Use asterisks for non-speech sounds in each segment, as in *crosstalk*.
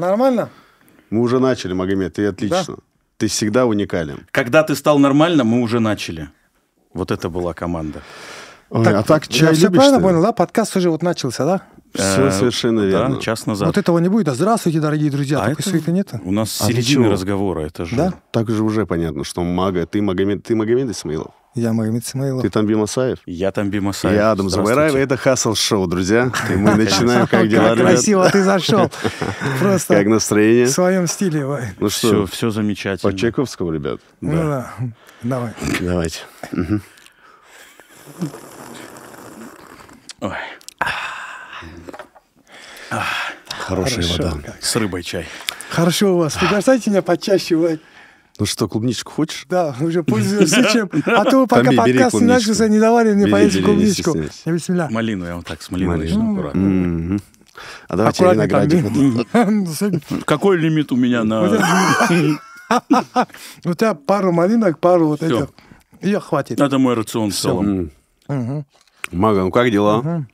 Нормально? Мы уже начали, Магомед, Ты отлично. Да? Ты всегда уникален. Когда ты стал нормально, мы уже начали. Вот это была команда. Ой, так, а так чай я все правильно ты? понял, да? Подкаст уже вот начался, да? Все э, совершенно верно. Да, час назад. Вот этого не будет. А здравствуйте, дорогие друзья. А Такой это... нет. У нас а середины разговора, это же. Да? Так же уже понятно, что мага, ты Магомед, ты Магомед Исмаилов. Я Магомед Смаилов. Ты Тамбим Асаев? Я Тамбим Асаев. Я Адам Забайраев. Это Хасл Шоу, друзья. И мы начинаем, как дела, красиво ты зашел. Просто как настроение? В своем стиле. Ну что, все замечательно. По Чайковскому, ребят? Ну да. Давай. Давайте. Ой. Хорошая вода. С рыбой чай. Хорошо у вас. Приглашайте меня почаще. Ну что, клубничку хочешь? Да, уже пусть зачем. *laughs* А то пока подкаст не начался, не давали мне поесть клубничку. Я бессмеля. Малину, я вот так с малиной аккуратно. А давайте о винограде. *laughs* Ну, Какой лимит у меня на... У тебя *laughs* пару малинок, пару вот этих. Ее хватит. Это мой рацион в целом. Мага, ну как дела?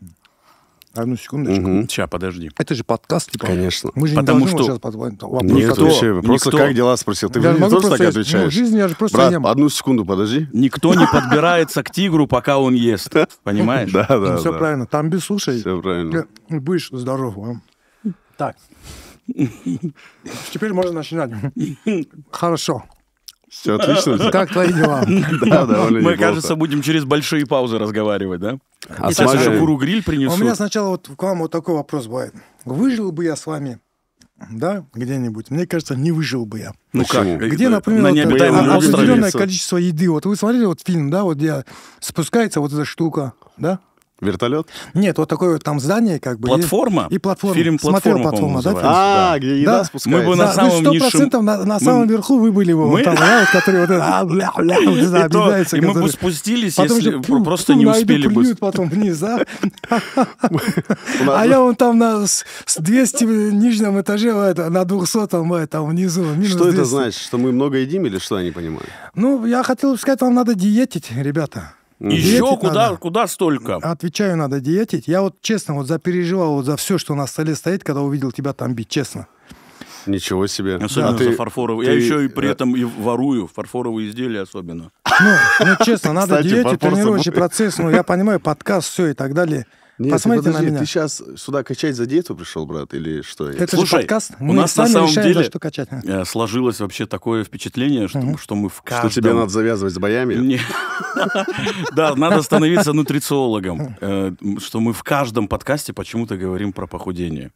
Одну секундочку. Угу. Сейчас, подожди. Это же подкаст, типа. Конечно. Мы же Потому не что... сейчас подводить вопрос. Нет, кто? вообще, никто... просто как дела спросил. Ты да, тоже просто... так отвечаешь? Ну, жизнь я же просто Брат, не одну секунду, подожди. Никто не подбирается к тигру, пока он ест. Понимаешь? Да, да, ну, Все правильно. Там без слушай. Все правильно. Будешь здоров. А? Так. Теперь можно начинать. Хорошо. Все отлично. Как *laughs* твои дела? *laughs* Мы, кажется, будем через большие паузы разговаривать, да? А с Машей Куру гриль принесу. У меня сначала вот к вам вот такой вопрос бывает. Выжил бы я с вами да, где-нибудь. Мне кажется, не выжил бы я. Ну как? Где, например, На вот, а, определенное количество еды. Вот вы смотрели вот фильм, да, вот где спускается вот эта штука, да? Вертолет? Нет, вот такое вот там здание как бы. Платформа? Есть. И платформа. Фильм «Платформа», Смотрел «Платформу», да? А, где еда да. спускается. Мы бы да. на ну, самом да, низшем... на, на самом мы... верху вы были бы. Мы... Вот там, да, вот, который вот а, это... не знаю, то, и который... мы бы спустились, потом если пью, просто пью, не успели бы. потом вниз, да? А я вон там на 200 нижнем этаже, на 200 там внизу. Что это значит? Что мы много едим или что, я не понимаю? Ну, я хотел бы сказать, вам надо диетить, ребята. Еще куда, надо. куда столько? Отвечаю, надо диетить. Я вот честно вот запереживал вот за все, что на столе стоит, когда увидел тебя там бить, честно. Ничего себе. Особенно да. за фарфоровые. Ты, Я еще и э, при этом и ворую фарфоровые изделия особенно. Ну, ну честно, надо Кстати, диете, тренирующий процесс. Ну, я понимаю, подкаст, все и так далее. Нет, Посмотрите подожди, на меня. ты сейчас сюда качать за диету пришел, брат, или что? Это Слушай, же подкаст, мы у нас сами на самом решаем, деле за что качать. Э, сложилось вообще такое впечатление, что, угу. что мы в каждом... Что тебе надо завязывать с боями? *laughs* Да, надо становиться нутрициологом. Э, что мы в каждом подкасте почему-то говорим про похудение.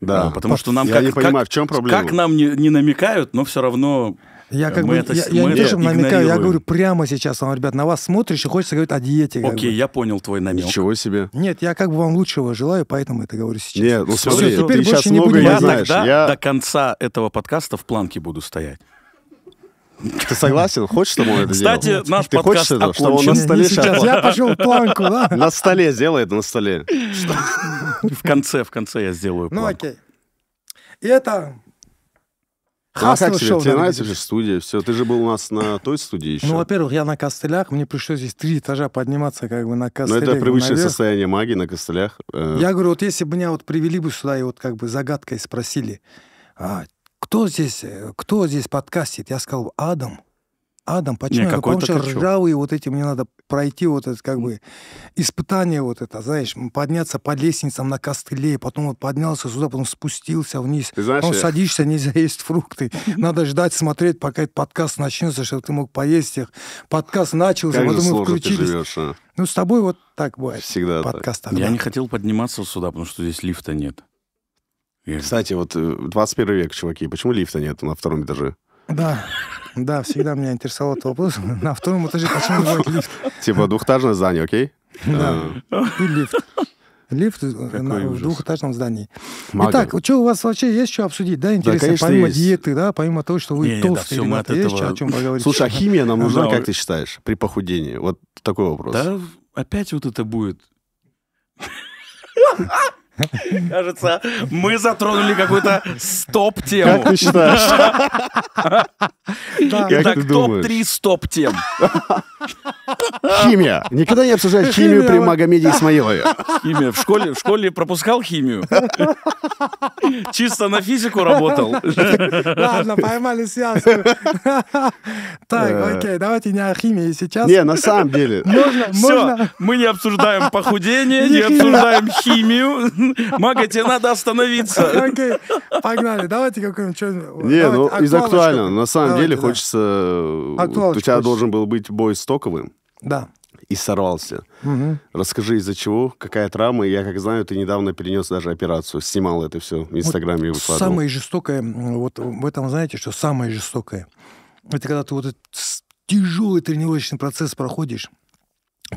Да, э, потому что нам... Я не понимаю, в чем проблема. Как нам не намекают, но все равно я э, как мы бы, это, я, мы я не то, намекаю, я говорю прямо сейчас вам, ребят, на вас смотришь и хочется говорить о диете. Окей, бы. я понял твой намек. Ничего себе. Нет, я как бы вам лучшего желаю, поэтому это говорю сейчас. Нет, ну смотри, Все, теперь ты сейчас не много я знаешь. Тогда я до конца этого подкаста в планке буду стоять. Ты согласен? Хочешь, чтобы он это Кстати, делал? Кстати, наш Ты подкаст хочешь этого, чтобы он на столе сейчас? Я пошел планку, да? *laughs* На столе сделай это, на столе. В конце, в конце я сделаю ну, планку. Ну окей. И это ну, а как тебе, тебе нравится же студия? Все, ты же был у нас на той студии еще. Ну, во-первых, я на костылях, мне пришлось здесь три этажа подниматься как бы на костылях. Но ну, это привычное наверх. состояние магии на костылях. Э. Я говорю, вот если бы меня вот привели бы сюда и вот как бы загадкой спросили, а, кто здесь, э, кто здесь подкастит? Я сказал, Адам. Адам, Почему? Не, я какой-то ржавый, вот эти мне надо пройти вот это как бы испытание вот это, знаешь, подняться по лестницам на костыле, потом вот поднялся сюда, потом спустился вниз. Ты знаешь, потом я... Э, садишься, нельзя есть фрукты. *laughs* Надо ждать, смотреть, пока этот подкаст начнется, чтобы ты мог поесть их. Подкаст начался, как потом мы включились. живешь, а? Ну, с тобой вот так бывает. Всегда подкаст так. Тогда. Я не хотел подниматься сюда, потому что здесь лифта нет. Кстати, вот 21 э, век, чуваки, почему лифта нет на втором этаже? Да, да, всегда меня интересовал этот вопрос. На втором этаже почему бывает лифт? Типа двухэтажное здание, окей? Да, э, и лифт. Лифт э, на, в двухэтажном здании. Итак, что у вас вообще есть что обсудить, да, интересно? помимо диеты, да, помимо того, что вы толстый, не, да, есть о чем поговорить? Слушай, а химия нам нужна, как ты считаешь, при похудении? Вот такой вопрос. Да, опять вот это будет. Кажется, мы затронули какую-то стоп-тему. Как ты считаешь? Итак, топ-3 стоп-тем. Химия. Никогда не обсуждать химию при Магомеде Исмаилове. Химия. В школе, в школе пропускал химию. Чисто на физику работал. Ладно, поймали связку. Так, э. окей, давайте не о химии сейчас. Не, на самом деле. Можно, Все, мы не обсуждаем похудение, не обсуждаем химию. *laughs* Мага, тебе надо остановиться. Окей, погнали. Давайте какой-нибудь... Не, ну, из актуально. На самом деле хочется... У тебя должен был быть бой с Токовым. Да. И сорвался. Расскажи, из-за чего, какая травма. Я, как знаю, ты недавно перенес даже операцию, снимал это все в Инстаграме. выкладывал. самое жестокое, вот в этом, знаете, что самое жестокое? Это когда ты вот этот тяжелый тренировочный процесс проходишь,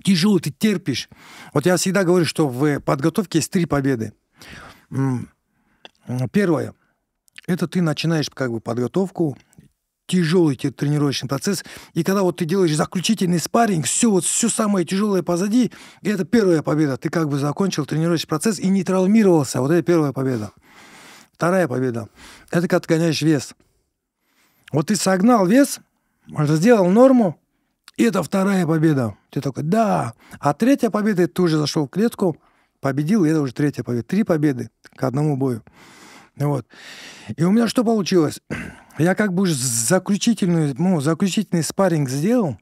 тяжело, ты терпишь. Вот я всегда говорю, что в подготовке есть три победы. Первое – это ты начинаешь как бы подготовку, тяжелый тренировочный процесс. И когда вот ты делаешь заключительный спарринг, все вот все самое тяжелое позади, и это первая победа. Ты как бы закончил тренировочный процесс и не травмировался. Вот это первая победа. Вторая победа. Это когда ты гоняешь вес. Вот ты согнал вес, сделал норму, и это вторая победа. Ты такой, да. А третья победа, и ты уже зашел в клетку, победил, и это уже третья победа. Три победы к одному бою. Вот. И у меня что получилось? *clears throat* Я как бы уже заключительную, ну, заключительный спарринг сделал,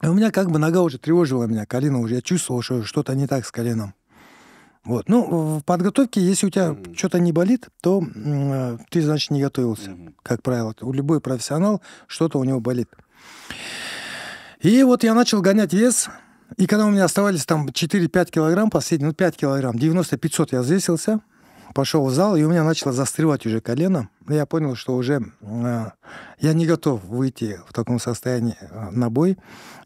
и у меня как бы нога уже тревожила меня, колено уже. Я чувствовал, что что-то не так с коленом. Вот. Ну, в подготовке, если у тебя mm-hmm. что-то не болит, то э, ты, значит, не готовился. Mm-hmm. Как правило, у любой профессионал что-то у него болит. И вот я начал гонять вес, и когда у меня оставались там 4-5 килограмм, последние, ну 5 килограмм, 90-500 я взвесился, пошел в зал, и у меня начало застревать уже колено. я понял, что уже э, я не готов выйти в таком состоянии э, на бой.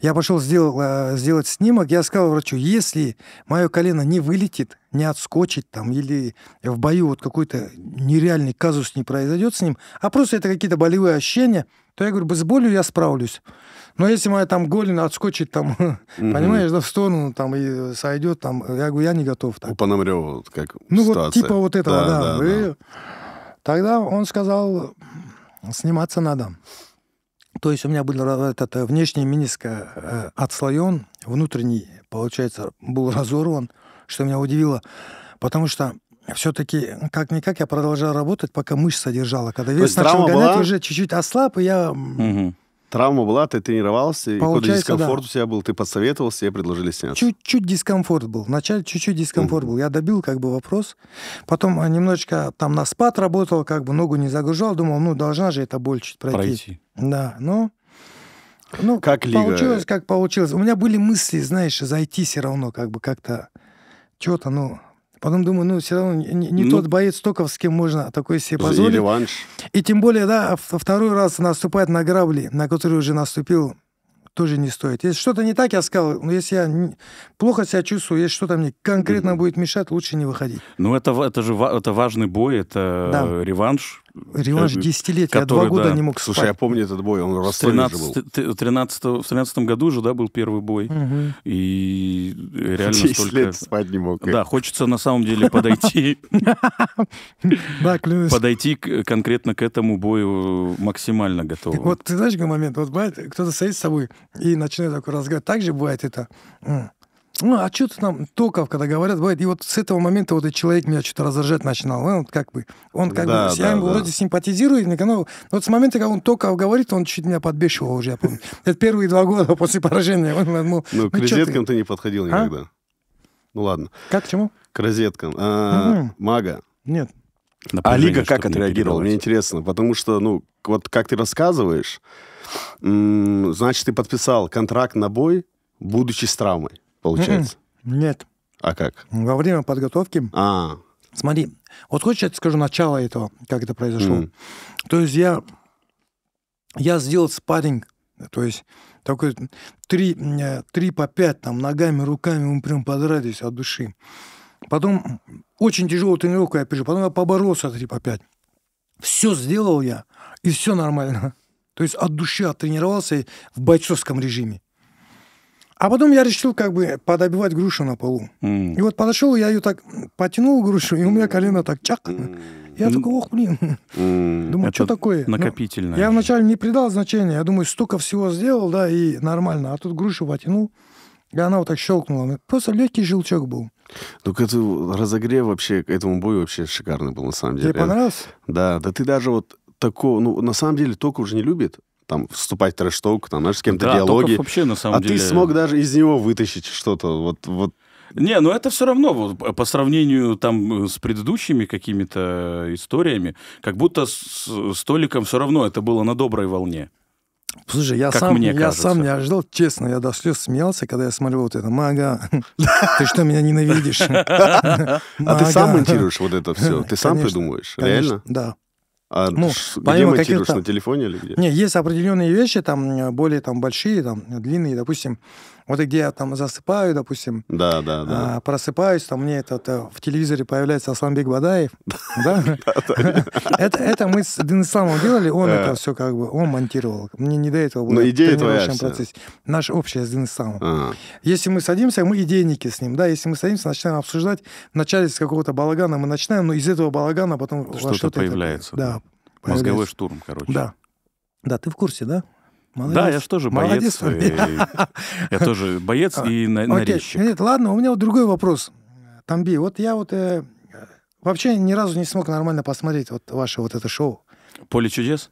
Я пошел сделал, э, сделать снимок, я сказал врачу, если мое колено не вылетит, не отскочит там, или в бою вот какой-то нереальный казус не произойдет с ним, а просто это какие-то болевые ощущения, то я говорю, с болью я справлюсь. Но ну, если моя там голень отскочит там, угу. *laughs* понимаешь, да, в сторону там и сойдет там, я говорю, я не готов. Так. У ну, Пономарева вот как Ну ситуация. вот типа вот этого, да. да, да, и Тогда он сказал, сниматься надо. То есть у меня был этот э, внешний миниска э, э, отслоен, внутренний, получается, был *laughs* разорван, что меня удивило, потому что все-таки, как-никак, я продолжал работать, пока мышца держала. Когда вес начал гонять, была? уже чуть-чуть ослаб, и я... Угу. Травма была, ты тренировался, Получается, и какой-то дискомфорт да. у тебя был, ты подсоветовал, тебе предложили сняться. Чуть-чуть дискомфорт был. Вначале чуть-чуть дискомфорт mm-hmm. был. Я добил как бы вопрос. Потом а, немножечко там на спад работал, как бы ногу не загружал. Думал, ну, должна же эта боль чуть пройти. пройти. Да, но... Ну, как лига? Получилось, как получилось. У меня были мысли, знаешь, зайти все равно, как бы как-то... что то ну, Потом думаю, ну, все равно не, не ну, тот боец только, с кем можно такой себе позволить. И реванш. И тем более, да, второй раз наступать на грабли, на которые уже наступил, тоже не стоит. Если что-то не так, я сказал, но ну, если я не, плохо себя чувствую, если что-то мне конкретно mm-hmm. будет мешать, лучше не выходить. Ну, это, это же это важный бой, это да. реванш Реванш э, десятилетия, я два года да. не мог спать. Слушай, я помню этот бой, он в 13, был. 13, в 13 году уже, да, был первый бой. Угу. И реально 10 столько... лет спать не мог. Да, хочется на самом деле подойти... *laughs* Да, Подойти конкретно к этому бою максимально готов. Вот ты знаешь, какой момент? Вот бывает, кто-то стоит с собой и начинает такой разговор. Так же бывает это ну, а что ты там, токов, когда говорят, бывает, и вот с этого момента вот этот человек меня что-то раздражать начинал, ну, он как бы, он как да, бы, да, я ему да. вроде симпатизирую, но «Ну, вот с момента, когда он токов говорит, он чуть меня подбешивал уже, я помню. Это первые два года после поражения. Он, мол, ну, «Ну к розеткам ты? ты не подходил а? никогда. А? Ну, ладно. Как, к чему? К розеткам. А, угу. Мага. Нет. А Лига как отреагировала? Мне интересно, потому что, ну, вот как ты рассказываешь, значит, ты подписал контракт на бой, будучи с травмой получается? М-м. Нет. А как? Во время подготовки. А. Смотри, вот хочешь я тебе скажу начало этого, как это произошло. Mm. То есть я, я сделал спарринг, то есть такой три, э, три по пять, там, ногами, руками, мы прям подрались от души. Потом очень тяжелую тренировку я пишу, потом я поборолся три по пять. Все сделал я, и все нормально. То есть от души оттренировался в бойцовском режиме. А потом я решил как бы подобивать грушу на полу. Mm. И вот подошел, я ее так потянул грушу, и у меня колено так чак. Mm. Я ну, такой, ох, блин. Mm. Думаю, что такое? Накопительно. Ну, я вначале не придал значения. Я думаю, столько всего сделал, да, и нормально. А тут грушу потянул, и она вот так щелкнула. Ну, просто легкий желчок был. Ну, это разогрев вообще, к этому бою вообще шикарный был, на самом деле. Тебе понравился? Да, да ты даже вот такого, ну, на самом деле, только уже не любит там вступать в трэш там, знаешь, с кем-то да, диалоги. вообще, на самом а деле... ты смог даже из него вытащить что-то. Вот, вот не, ну это все равно вот, по сравнению там с предыдущими какими-то историями, как будто с, с Толиком все равно это было на доброй волне. Слушай, я, как сам, мне я сам не ожидал, честно, я до слез смеялся, когда я смотрел вот это. Мага, *laughs* ты что, меня ненавидишь? *laughs* А ты сам монтируешь вот это все? *laughs* Ты сам придумываешь? Реально? Да. А ну, где монтируешь, на телефоне или где? Нет, есть определенные вещи, там э, более там большие, там длинные, допустим, вот где я там засыпаю, допустим, да, да, да. А, просыпаюсь, там мне это, это в телевизоре появляется Асламбек Бадаев, *laughs* *laughs* Это это мы с Денисламом делали, он э. это все как бы, он монтировал. Мне не до этого ну, было. Но идея твоя процессе. Наш общая с Денисламом. А. Если мы садимся, мы идейники с ним, да, если мы садимся, начинаем обсуждать, вначале с какого-то балагана мы начинаем, но из этого балагана потом что-то появляется. Мозговой штурм, короче. Да. Да, ты в курсе, да? Молодец. Да, я же тоже боец. Э, я тоже боец а, и нарезчик. Нет, ладно, у меня вот другой вопрос. Тамби, вот я вот э, вообще ни разу не смог нормально посмотреть вот ваше вот это шоу. «Поле чудес»?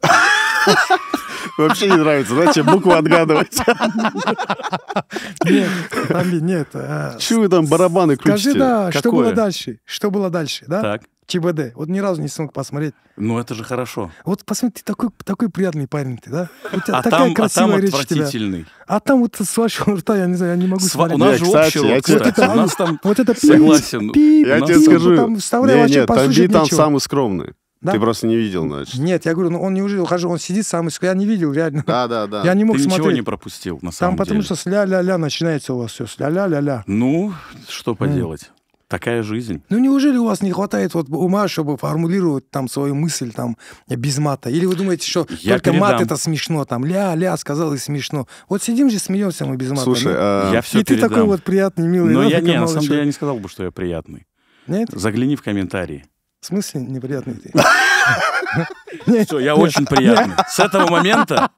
*laughs* Вообще не нравится, знаете, чем отгадывать. *laughs* Нет, Тамби, нет. Э, Чего там барабаны крутите? Скажи, да, что было дальше? Что было дальше, да? Так. ЧБД. Вот ни разу не смог посмотреть. Ну, это же хорошо. Вот посмотри, ты такой, такой приятный парень ты, да? У тебя а такая там, красивая а там речь отвратительный. Тебя. А там вот с вашего рта, я не знаю, я не могу Сва- смотреть. У нас же кстати, общего, я кстати. Тебе... Вот у нас там... *laughs* Вот это пип, Согласен. Пип, я тебе скажу. Там вставляю, нет, нет, Тамби там самый скромный. Да? Ты просто не видел, значит. Нет, я говорю, ну он не увидел, хожу, он сидит самый скромный, я не видел, реально. Да, да, да. Я не мог Ты смотреть. ничего не пропустил, на самом Там, деле. потому что с ля-ля-ля начинается у вас все, с ля-ля-ля-ля. Ну, что поделать. Такая жизнь. Ну неужели у вас не хватает вот ума, чтобы формулировать там свою мысль там без мата? Или вы думаете, что Я только передам. мат это смешно, там ля-ля сказал и смешно. Вот сидим же смеемся мы без мата. Слушай, а... я все И передам. ты такой вот приятный, милый. Но я не, на самом деле я не сказал бы, что я приятный. Нет? Загляни в комментарии. В смысле неприятный ты? Все, я очень приятный. С этого момента...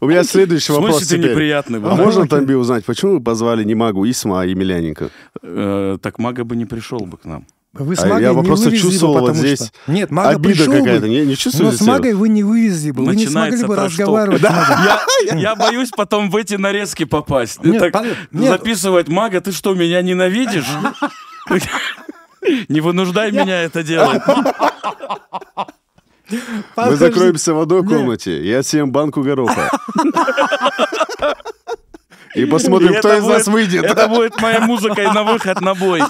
У меня следующий вопрос ты неприятный А можно, Тамби, узнать, почему вы позвали не Магу Исма, а Емельяненко? Э, так Мага бы не пришел бы к нам. А вы с а магой я не просто вывезли чувствовал вот здесь что... Нет, мага обида какая-то. Не, не чувствую но с магой вы не вывезли бы, вы не смогли бы разговаривать. Да. Я, я боюсь потом в эти нарезки попасть. Нет, так, нет. Записывать мага, ты что, меня ненавидишь? *laughs* Не вынуждай меня это делать. Мы закроемся в одной комнате. Я съем банку гороха. *laughs* И посмотрим, и кто из будет, нас выйдет. Это будет моя музыка и на выход на бой.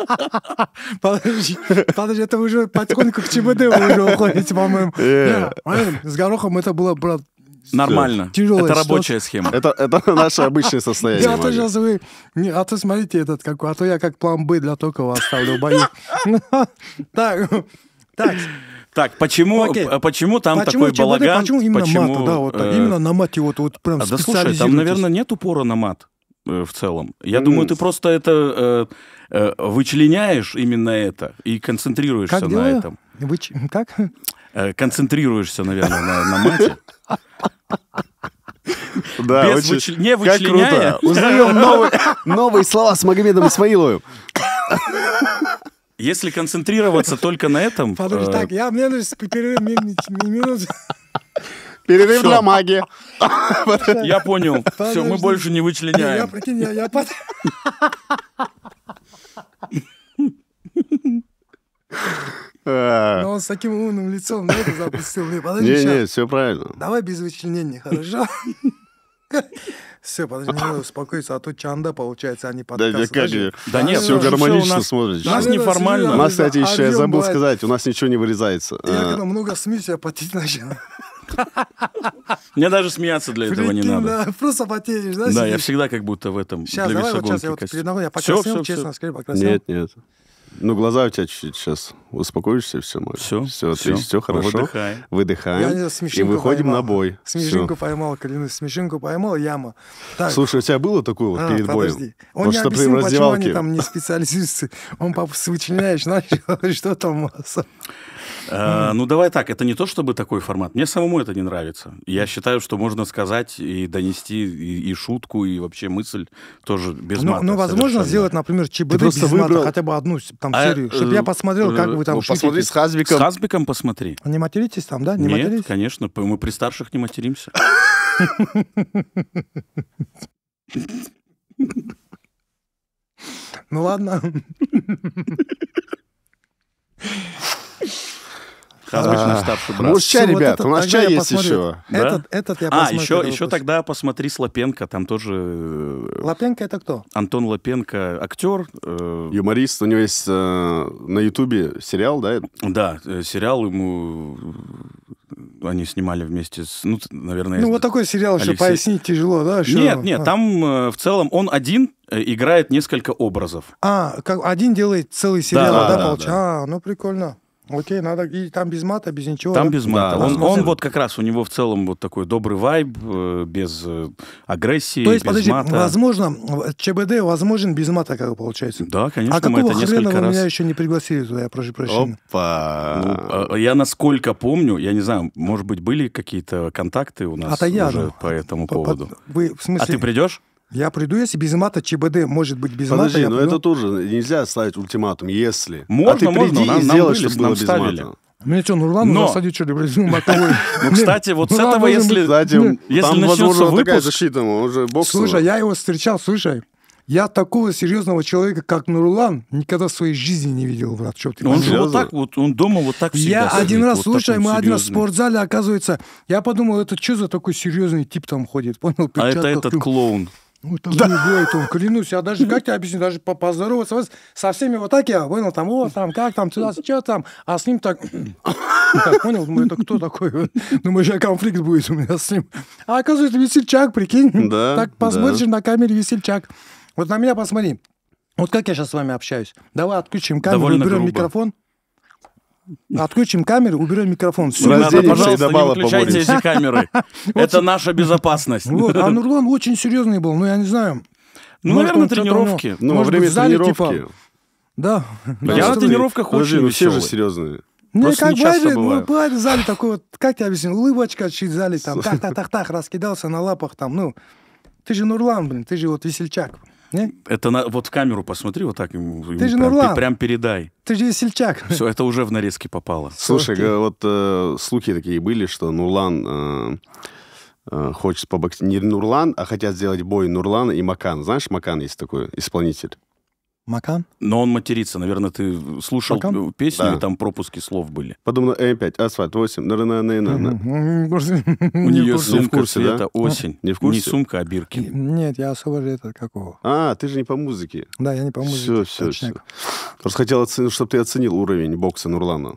*laughs* Подожди, подожди, это уже потихоньку к ЧБД вы уже уходите, по-моему. Э. С горохом это было, брат, Нормально. Тяжелая это рабочая схема. Это, это *laughs* наше обычное состояние. Я то сейчас вы... А то смотрите этот какой. А то я как план Б для Токова оставлю, боюсь. *laughs* Так, так. Так, почему, а почему там такой балаган? Почему именно почему, мат? Да, вот, э, именно на мате вот, вот прям а, Да слушай, там, наверное, нет упора на мат э, в целом. Я думаю, ты просто это э, э, вычленяешь именно это и концентрируешься на этом. Как? концентрируешься, наверное, на, на мате. *laughs* Да, Без очень... выч... не Как круто. Узнаем *laughs* новые, новые слова с Магомедом Исмаиловым. Если концентрироваться только на этом... Подожди, э, так, я мне перерыв минуту. Перерыв для Маги. *laughs* Я понял. Все, мы больше не вычленяем. Я, прикинь, я, я под... *laughs* А. Но он с таким умным лицом на это запустил. Не-не, все правильно. Давай без вычленений, хорошо? Все, подожди, надо успокоиться, а то чанда, получается, они подкаст. Да, как да нет, все ну гармонично смотрится. У нас неформально. У нас, кстати, еще я забыл сказать, у нас ничего не вырезается. Я а. когда много смеюсь, я потеть начал. Мне даже смеяться для этого не надо. Просто потеешь, да? Да, я всегда как будто в этом. Сейчас, давай вот сейчас я вот перед я покрасил, честно скажи, покрасил. Нет, нет. Ну, глаза у тебя чуть-чуть сейчас. Успокоишься, все, Марк. Все, все, все, все хорошо. Выдыхай. Выдыхаем. Я и выходим поймал. на бой. Смешинку все. поймал, Калину, смешинку поймал, яма. Так. Слушай, у тебя было такое вот а, перед подожди. боем? Он вот не что объяснил, почему они там не специалисты. Он, папа, сочиняешь, *laughs* начал, что там масса. Э, ну, давай так, это не то, чтобы такой формат. Мне самому это не нравится. Я считаю, что можно сказать и донести и, и шутку, и вообще мысль тоже без ну, мата. Ну, возможно, сделать, например, ЧБД без выбрал... мата, хотя бы одну там а, серию, чтобы э, я посмотрел, как вы там ну, Посмотри с Хазбиком. С Хазбиком посмотри. А не материтесь там, да? Не Нет, материтесь? конечно, мы при старших не материмся. Ну ладно. А, Обычно старший брат. Ну, чай, ребят, у нас чай есть еще. Этот, этот я А, еще, еще тогда посмотри Слопенко, там тоже... Э, Лапенко это кто? Антон Лапенко, актер. Э. Юморист, у него есть э, на Ютубе сериал, да? Да, сериал ему они снимали вместе с... Ну, наверное... Ну, вот такой сериал Алексей... еще пояснить тяжело, да? Еще... Нет, нет, а. там э, в целом он один играет несколько образов. А, как один делает целый сериал, да, да, да, да, да. А, ну прикольно. Окей, надо. И там без мата, без ничего. Там да? без мата. Да, он, он вот как раз у него в целом вот такой добрый вайб, э, без э, агрессии. То есть, без подожди, мата. возможно, ЧБД возможен без мата, как получается. Да, конечно, а мы это несколько раз. меня еще не пригласили туда, я прошу прощения. Опа. Ну, а, я насколько помню, я не знаю, может быть, были какие-то контакты у нас а уже я, ну, по этому по, поводу. По, вы, в смысле... А ты придешь? Я приду, если без мата ЧБД, может быть, без Подожди, мата. Подожди, но это тоже нельзя ставить ультиматум, если. А можно, а ты приди можно, и нам, сделай, чтобы было без ставили. мата. Меня ну, что, Нурлан Но... засадить, что ли, матовой? *laughs* Ну, кстати, вот ну, с этого, если... Кстати, ну, там, возможно, такая защита, он уже бокс. Слушай, я его встречал, слушай. Я такого серьезного человека, как Нурлан, никогда в своей жизни не видел, брат. что ты он же вот так, вот, он дома вот так всегда Я один раз, вот слушай, мы один раз в спортзале, оказывается, я подумал, это что за такой серьезный тип там ходит, понял? А это этот клоун ну это да. не бывает, клянусь, я даже, как тебе объясню, даже поздороваться вас, со всеми вот так я понял, там, вот, там, как там, сюда, что там, а с ним так, *coughs* ну, так понял, думаю, это кто такой? *laughs* Думаю, сейчас конфликт будет у меня с ним. А оказывается, весельчак, прикинь, *laughs* да, так посмотришь да. на камере весельчак. Вот на меня посмотри, вот как я сейчас с вами общаюсь. Давай отключим камеру, Довольно уберем грубо. микрофон. Отключим камеры, уберем микрофон. Все, Ребята, пожалуйста, не выключайте эти камеры. *laughs* Это наша безопасность. а *laughs* Нурлан очень серьезный был, ну, я не знаю. Ну, наверное, ну, тренировки. Ну, во время типа, тренировки. Да. Я на тренировках очень ну все же серьезные. Ну, как бывает, ну, бывает в зале такой вот, как тебе объяснить, улыбочка чуть в зале, там, так-так-так-так, *laughs* раскидался на лапах, там, ну, ты же Нурлан, блин, ты же вот весельчак. Не? Это на, вот в камеру посмотри, вот так ему. Ты ему же прям, Нурлан. Ты прям передай. Ты же сельчак. Все, это уже в нарезке попало. Слушай, Слушай э, вот э, слухи такие были, что Нурлан... Э, э хочет побоксировать. Не Нурлан, а хотят сделать бой Нурлана и Макан. Знаешь, Макан есть такой исполнитель. Макан? Но он матерится. Наверное, ты слушал Макан? песню, да. и там пропуски слов были. Подумно, Э5, асфальт 8. На -на -на -на ну, У нее сумка цвета осень. Не в курсе? Не сумка, а бирки. Нет, я особо же это какого. А, ты же не по музыке. Да, я не по музыке. Все, все, все. Просто хотел, чтобы ты оценил уровень бокса Нурлана.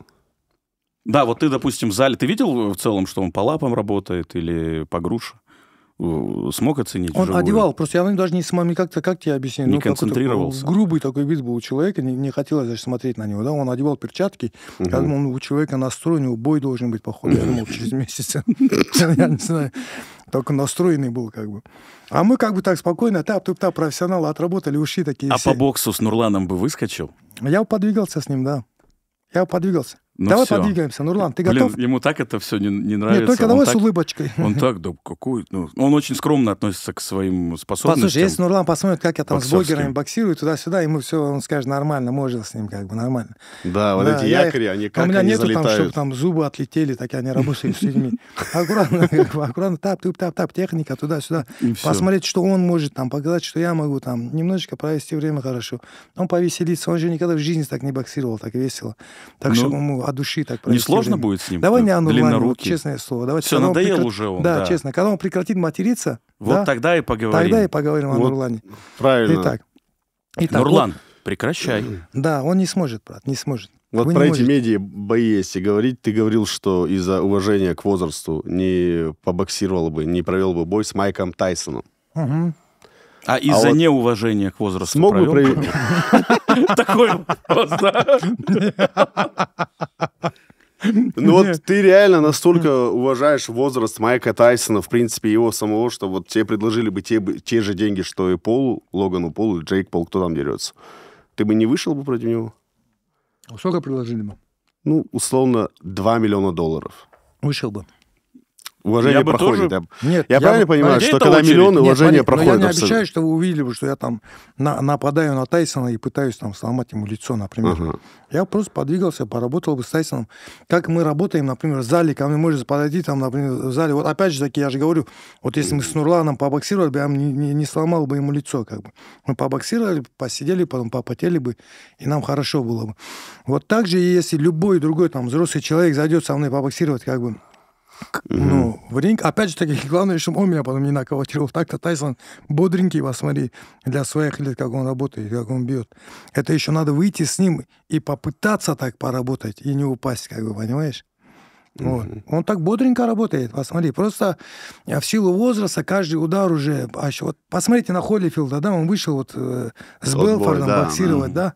Да, вот ты, допустим, в зале, ты видел в целом, что он по лапам работает или по груше? Э, смог оценить. Он вживую. одевал, просто я ну, даже не смог, как-то, как тебе объяснить? Не ну, концентрировался. Такой, грубый такой вид был у человека, не, не хотелось даже смотреть на него, да, он одевал перчатки, угу. я думал, ну, у человека настроен, его бой должен быть, походу, я думал, через месяц, *laughs* я не знаю, только настроенный был как бы. А мы как бы так спокойно, тап туп тап профессионалы отработали уши такие А по боксу с Нурланом бы выскочил? Я подвигался с ним, да. Я подвигался. Ну, Давай все. подвигаемся. Нурлан, ты Блин, готов? ему так это все не, не нравится. Нет, только он давай так, с улыбочкой. Он так, да какой... Ну, он очень скромно относится к своим способностям. Послушай, если Нурлан посмотрит, как я там боксерским. с блогерами боксирую, туда-сюда, ему все, он скажет, нормально, можно с ним как бы, нормально. Да, вот да, эти якори, они как У меня нету залетают. там, чтобы там зубы отлетели, так я не работаю с людьми. *laughs* Аккуратно, аккуратно, тап, тап, тап, тап, техника, туда-сюда. Посмотреть, что он может там, показать, что я могу там, немножечко провести время хорошо. Он повеселится, он же никогда в жизни так не боксировал, так весело. Так ну, что ему от души так Не сложно время. будет с ним? Давай не онлайн, вот, честное слово. Давайте, Все, надоел прекра... уже он. Да, да, честно. Когда он прекратит материться... Вот да, тогда и поговорим. Тогда и поговорим вот. о Нурлане. Правильно. Итак. Итак Нурлан, вот, прекращай. Да, он не сможет, брат, не сможет. Вот Вы про эти медиа бои, если говорить, ты говорил, что из-за уважения к возрасту не побоксировал бы, не провел бы бой с Майком Тайсоном. Угу. А, а, из-за вот неуважения к возрасту смог бы *laughs* Такой вопрос, ну вот ты реально настолько уважаешь возраст Майка Тайсона, в принципе, его самого, что вот тебе предложили бы те, же деньги, что и Полу, Логану Полу, Джейк Пол, кто там дерется. Ты бы не вышел бы против него? А сколько предложили ему? Ну, условно, 2 миллиона долларов. Вышел бы уважение я проходит. Тоже... Я, Нет, я, я правильно бы... понимаю, а что когда очередь? миллионы, Нет, уважение Нет, проходит? я не обещаю, что вы увидели бы, что я там на, нападаю на Тайсона и пытаюсь там сломать ему лицо, например. Угу. Я просто подвигался, поработал бы с Тайсоном. Как мы работаем, например, в зале, ко мне может подойти, там, например, в зале. Вот опять же таки, я же говорю, вот если мы с Нурланом побоксировали бы, я не, не, не сломал бы ему лицо, как бы. Мы побоксировали, посидели, потом попотели бы, и нам хорошо было бы. Вот так же, если любой другой там взрослый человек зайдет со мной побоксировать, как бы, ну, в ринг. Опять же таки, *laughs* главное, чтобы он меня потом не наколотил. Так-то Тайсон бодренький, посмотри, для своих лет, как он работает, как он бьет. Это еще надо выйти с ним и попытаться так поработать, и не упасть, как бы, понимаешь? Вот. Mm-hmm. Он так бодренько работает, посмотри. Просто э, в силу возраста каждый удар уже... А еще, вот, посмотрите на Холлифилда, да, он вышел вот э, с Отбой, Белфордом да, боксировать, да.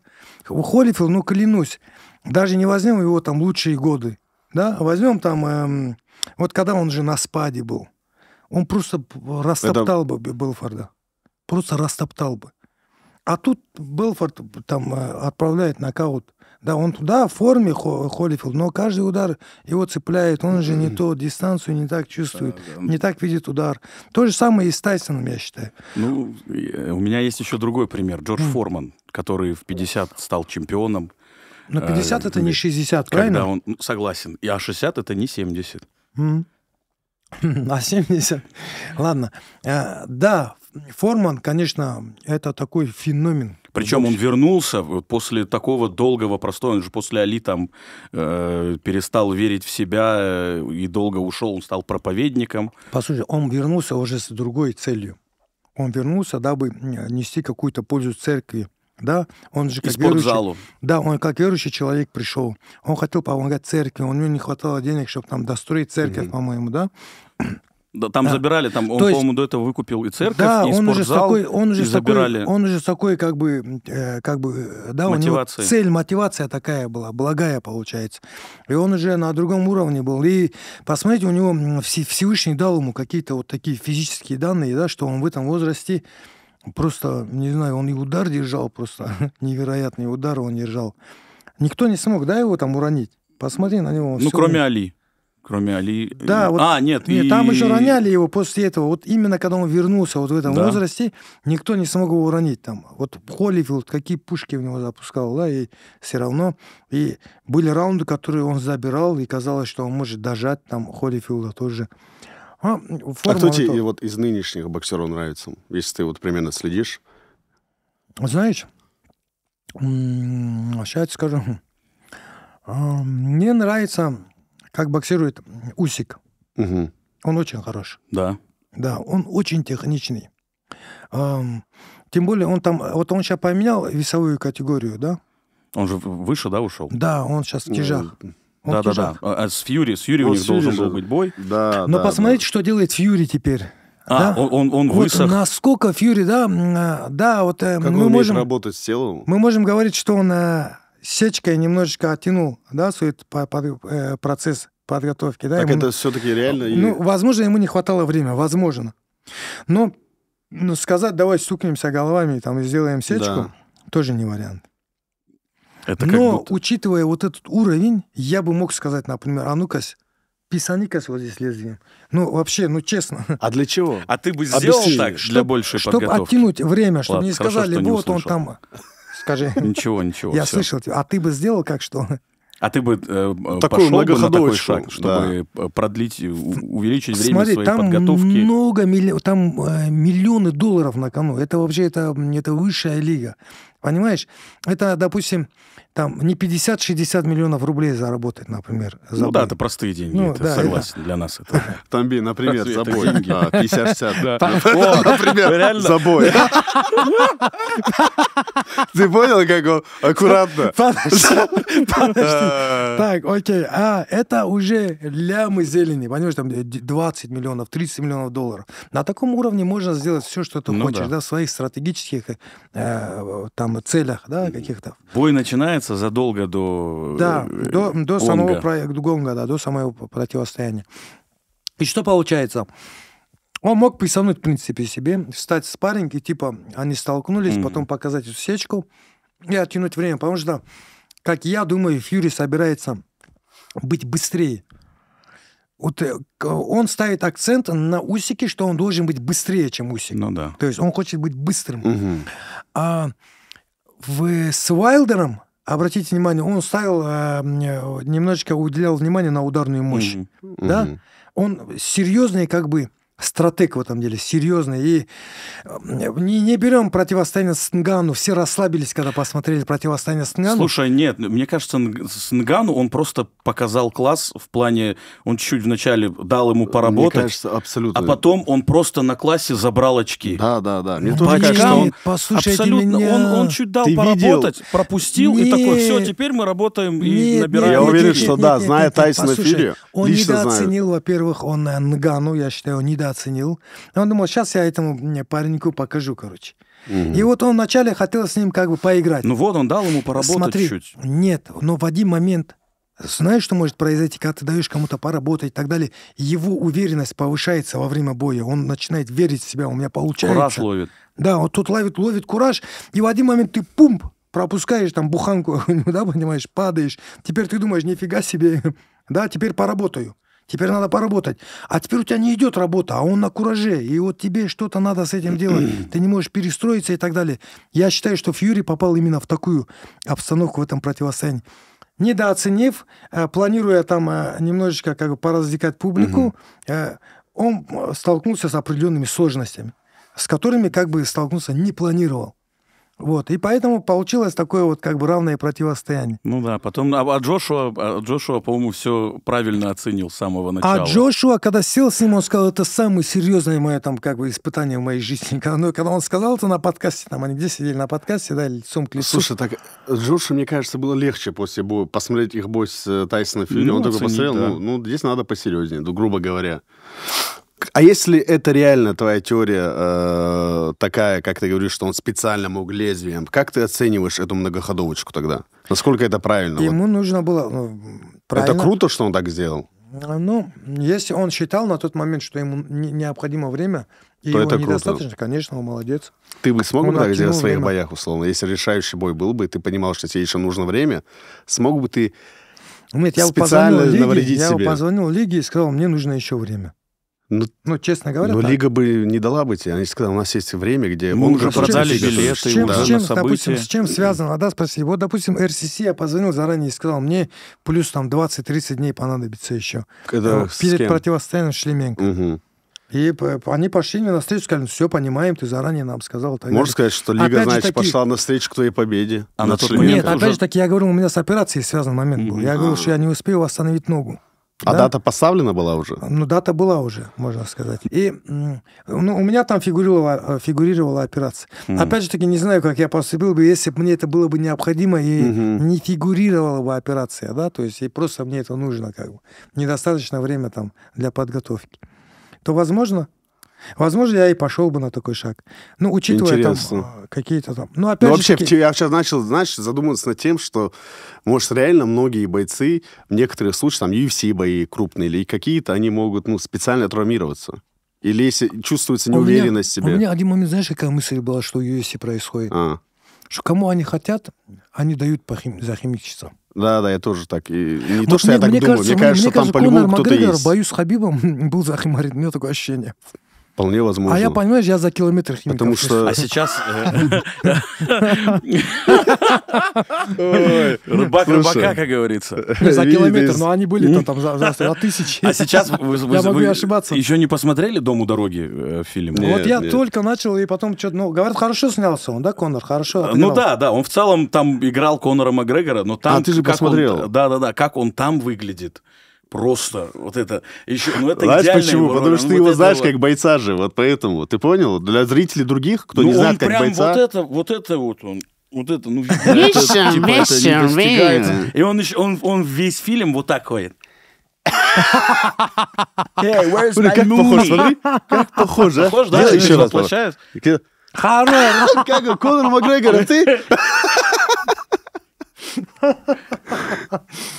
да. Холлифилд, ну, клянусь, даже не возьмем его там лучшие годы, да, возьмем там... Эм, вот когда он же на спаде был, он просто растоптал Это... бы Белфорда. Просто растоптал бы. А тут Белфорд там э, отправляет нокаут. Да, он туда в форме Холлифилд, но каждый удар его цепляет. Он же не то дистанцию не так чувствует, не так видит удар. То же самое и с Тайсоном, я считаю. Ну, э, у меня есть еще другой пример. Джордж Форман, который в 50 стал чемпионом. Но 50 а, э, это не 60, правильно? Он, ну, согласен. И, а 60 это не 70. *laughs* А 70? Ладно. Э, да, Форман, конечно, это такой феномен. Причем он вернулся после такого долгого простоя, он же после Али там э, перестал верить в себя э, и долго ушел, он стал проповедником. Послушай, он вернулся уже с другой целью. Он вернулся, дабы нести какую-то пользу церкви. Да, он же как и Верующий, да, он как верующий человек пришел. Он хотел помогать церкви, у него не хватало денег, чтобы там достроить церковь, mm-hmm. по-моему, да. Да, там да. забирали, там он, есть, по-моему, до этого выкупил и церковь, да, и он уже такой, он уже с такой, Он уже с такой, как бы, э, как бы, да, мотивация. у него цель, мотивация такая была, благая получается. И он уже на другом уровне был. И посмотрите, у него Всевышний дал ему какие-то вот такие физические данные, да, что он в этом возрасте просто, не знаю, он и удар держал просто, *laughs* невероятный удар он держал. Никто не смог, да, его там уронить? Посмотри на него. Ну, кроме Али. Кроме Али. Да, вот, а, нет, нет и... там еще роняли его после этого. Вот именно когда он вернулся вот в этом да. возрасте, никто не смог его уронить там. Вот Холлифилд, какие пушки в него запускал, да, и все равно. И были раунды, которые он забирал, и казалось, что он может дожать там Холлифилда тоже. А, а кто тебе это... вот из нынешних боксеров нравится, если ты вот примерно следишь? Знаешь, сейчас скажу. А, мне нравится, как боксирует Усик. Угу. Он очень хорош. Да. Да, он очень техничный. А, тем более он там, вот он сейчас поменял весовую категорию, да? Он же выше, да, ушел? Да, он сейчас в ну, тяжах. Ну, да, да, да. А с Фьюри, с Фьюри ну, у них должен был быть бой. Да, Но посмотрите, что делает Фьюри теперь. А, да? он, он, высох. вот Насколько Фьюри, да, а, да, вот э, как мы можем работать с телом. Мы можем говорить, что он э, сечкой немножечко оттянул, да, свой э, процесс подготовки, да. Так ему, это все-таки реально. Ну, возможно, ему не хватало времени, возможно. Но ну, сказать, давай стукнемся головами и там сделаем сечку, да. тоже не вариант. Это Но, будто... учитывая вот этот уровень, я бы мог сказать, например, а ну-ка, писаникас вот здесь лезвием. Ну, вообще, ну, честно. *laughs* А для чего? А ты бы сделал Объясни, так, чтоб, для большей чтоб подготовки? Чтобы оттянуть время, чтобы не сказали, не вот услышал. он там... Скажи. *laughs* Ничего, ничего. Я все. слышал тебя. А ты бы сделал как что? А ты бы э, такой пошел бы на такой шаг, чтобы да. продлить, э, увеличить время Смотри, своей там подготовки? много милли... там э, миллионы долларов на кону. Это вообще это, это высшая лига. Понимаешь? Это, допустим, там не 50-60 миллионов рублей заработать, например. За ну бой. да, это простые деньги, ну, это да, согласен, это... для нас это... *laughs* Тамби, например, за бой. 50-60, да. Например, за бой. Ты понял, как он? Аккуратно. *laughs* А. Так, окей. А, это уже лямы зелени, понимаешь, там 20 миллионов, 30 миллионов долларов. На таком уровне можно сделать все, что ты ну хочешь, да, в своих стратегических э, там целях, да, каких-то. Бой начинается начинается задолго до... Да, э, до, до самого проекта Гонга, да, до самого противостояния. И что получается? Он мог присануть, в принципе, себе, встать в спарринг, и типа они столкнулись, mm-hmm. потом показать эту сечку и оттянуть время. Потому что, как я думаю, Фьюри собирается быть быстрее. Вот э, он ставит акцент на Усики, что он должен быть быстрее, чем Усик. Ну да. То есть он хочет быть быстрым. Угу. А в, с Уайлдером обратите внимание, он ставил, э, э, немножечко уделял внимание на ударную мощь. Mm-hmm. Да? Mm-hmm. Он серьезный как бы стратег в этом деле, серьезный. И эм, не, не берем противостояние с Нгану. Все расслабились, когда посмотрели противостояние с Нгану. Слушай, нет, мне кажется, с Нгану он просто показал класс в плане... Он чуть-чуть вначале дал ему поработать. Мне кажется, абсолютно. А потом он просто на классе забрал очки. Да, да, да. Мне тоже кажется, он... Послушайте абсолютно. Меня... Он, он чуть дал Ты поработать, видел? пропустил нет. и такой, все, теперь мы работаем нет, и набираем... Я уверен, нет, что нет, да, нет, зная Тайсона в эфире, он лично недооценил, во-первых, он э, Нгану, я считаю, он недооценил недооценил. Он думал, сейчас я этому пареньку покажу, короче. Угу. И вот он вначале хотел с ним как бы поиграть. Ну вот он дал ему поработать Смотри, чуть. Нет, но в один момент знаешь, что может произойти, когда ты даешь кому-то поработать и так далее? Его уверенность повышается во время боя. Он начинает верить в себя, у меня получается. Кураж ловит. Да, он тут ловит, ловит кураж. И в один момент ты пум пропускаешь там буханку, *laughs* да, понимаешь, падаешь. Теперь ты думаешь, нифига себе, *laughs* да, теперь поработаю. Теперь надо поработать. А теперь у тебя не идет работа, а он на кураже. И вот тебе что-то надо с этим делать. *clears throat* Ты не можешь перестроиться и так далее. Я считаю, что Фьюри попал именно в такую обстановку в этом противостоянии. Недооценив, э, планируя там э, немножечко как бы поразвлекать публику, угу. он столкнулся с определенными сложностями, с которыми как бы столкнуться не планировал. Вот, и поэтому получилось такое вот как бы равное противостояние. Ну да, потом, а, а Джошуа, а Джошуа, по-моему, все правильно оценил с самого а начала. А Джошуа, когда сел с ним, он сказал, это самое серьезное мое там как бы испытание в моей жизни. Когда, *laughs* ну, когда он сказал это на подкасте, там они где сидели на подкасте, да, лицом к лицу. Слушай, так э, Джошуа мне кажется, было легче после боя посмотреть их бой с э, Тайсоном Фьюри. Ну, он оценить, только посмотрел, да. ну, ну, здесь надо посерьезнее, грубо говоря. А если это реально твоя теория э, такая, как ты говоришь, что он специально мог лезвием, как ты оцениваешь эту многоходовочку тогда? Насколько это правильно? Ему вот? нужно было... Э, правильно. Это круто, что он так сделал? Э, ну, если он считал на тот момент, что ему не, необходимо время, и то его это недостаточно, круто. конечно, он молодец. Ты бы смог бы так сделать в своих время. боях, условно? Если решающий бой был бы, ты понимал, что тебе еще нужно время, смог бы ты Нет, я позвонил Лиге, навредить я себе? Я позвонил Лиге и сказал, мне нужно еще время. Ну, ну, честно говоря, Но ну, так. Лига бы не дала бы тебе. Они сказали, у нас есть время, где мы уже продали чем, билеты, с чем, да, с чем, на допустим, с чем связано, да, спроси Вот, допустим, РСС я позвонил заранее и сказал, мне плюс там 20-30 дней понадобится еще. Когда, ну, Перед противостоянием Шлеменко. Угу. И они пошли мне навстречу, сказали, «Ну, все, понимаем, ты заранее нам сказал. Так Можешь сказать, что Лига, опять значит, таки... пошла навстречу к твоей победе? А на тот момент Нет, опять же таки, я говорю, у меня с операцией связан момент был. Mm-hmm. Я говорю, что я а. не успел восстановить ногу. А да? дата поставлена была уже? Ну, дата была уже, можно сказать. И ну, у меня там фигурировала, э, фигурировала операция. Mm. Опять же таки, не знаю, как я поступил бы, если бы мне это было бы необходимо и mm-hmm. не фигурировала бы операция, да, то есть и просто мне это нужно, как бы. Недостаточно время там для подготовки. То, возможно, Возможно, я и пошел бы на такой шаг. Ну, учитывая Интересно. там э, какие-то там... Ну, ну опять ну, же, вообще, такие... я сейчас начал, знаешь, задумываться над тем, что, может, реально многие бойцы, в некоторых случаях, там, UFC бои крупные или какие-то, они могут, ну, специально травмироваться. Или если чувствуется неуверенность а у меня, в себе. А у меня один момент, знаешь, какая мысль была, что в UFC происходит? А. Что кому они хотят, они дают похим... за химичество. Да, да, я тоже так. И не вот то, что мне, я так мне думаю. Кажется, мне кажется, мне, что кажется, там по-любому кто-то есть. Бою с Хабибом *laughs* был за химарит. У меня такое ощущение. Вполне возможно. А я, понимаешь, я за километр химиков. Потому что... А сейчас... Э, *laughs* рыбак рыбака, как говорится. Ну, за километр, но они были там за а тысячи. А сейчас Я могу ошибаться. Еще не посмотрели «Дом у дороги» э, фильм? Вот я только начал, и потом что-то... Ну, говорят, хорошо снялся он, да, Конор? Хорошо Ну да, да, он в целом там играл Конора Макгрегора, но там... А ты же посмотрел. Да-да-да, как он там выглядит. Просто вот это еще, ну это Знаешь почему? Уровень. Потому что ну, ты вот его знаешь вот. как бойца же, вот поэтому. Ты понял? Для зрителей других, кто ну, не знает как прям бойца. Вот это, вот это вот он. Вот это, ну, видно, это, типа, И он, еще, он, он весь фильм вот так ходит. Hey, как похож, смотри, как похож, а? Похож, да? Еще раз. Хорош! *laughs* Как Конор Макгрегор, а ты? *laughs*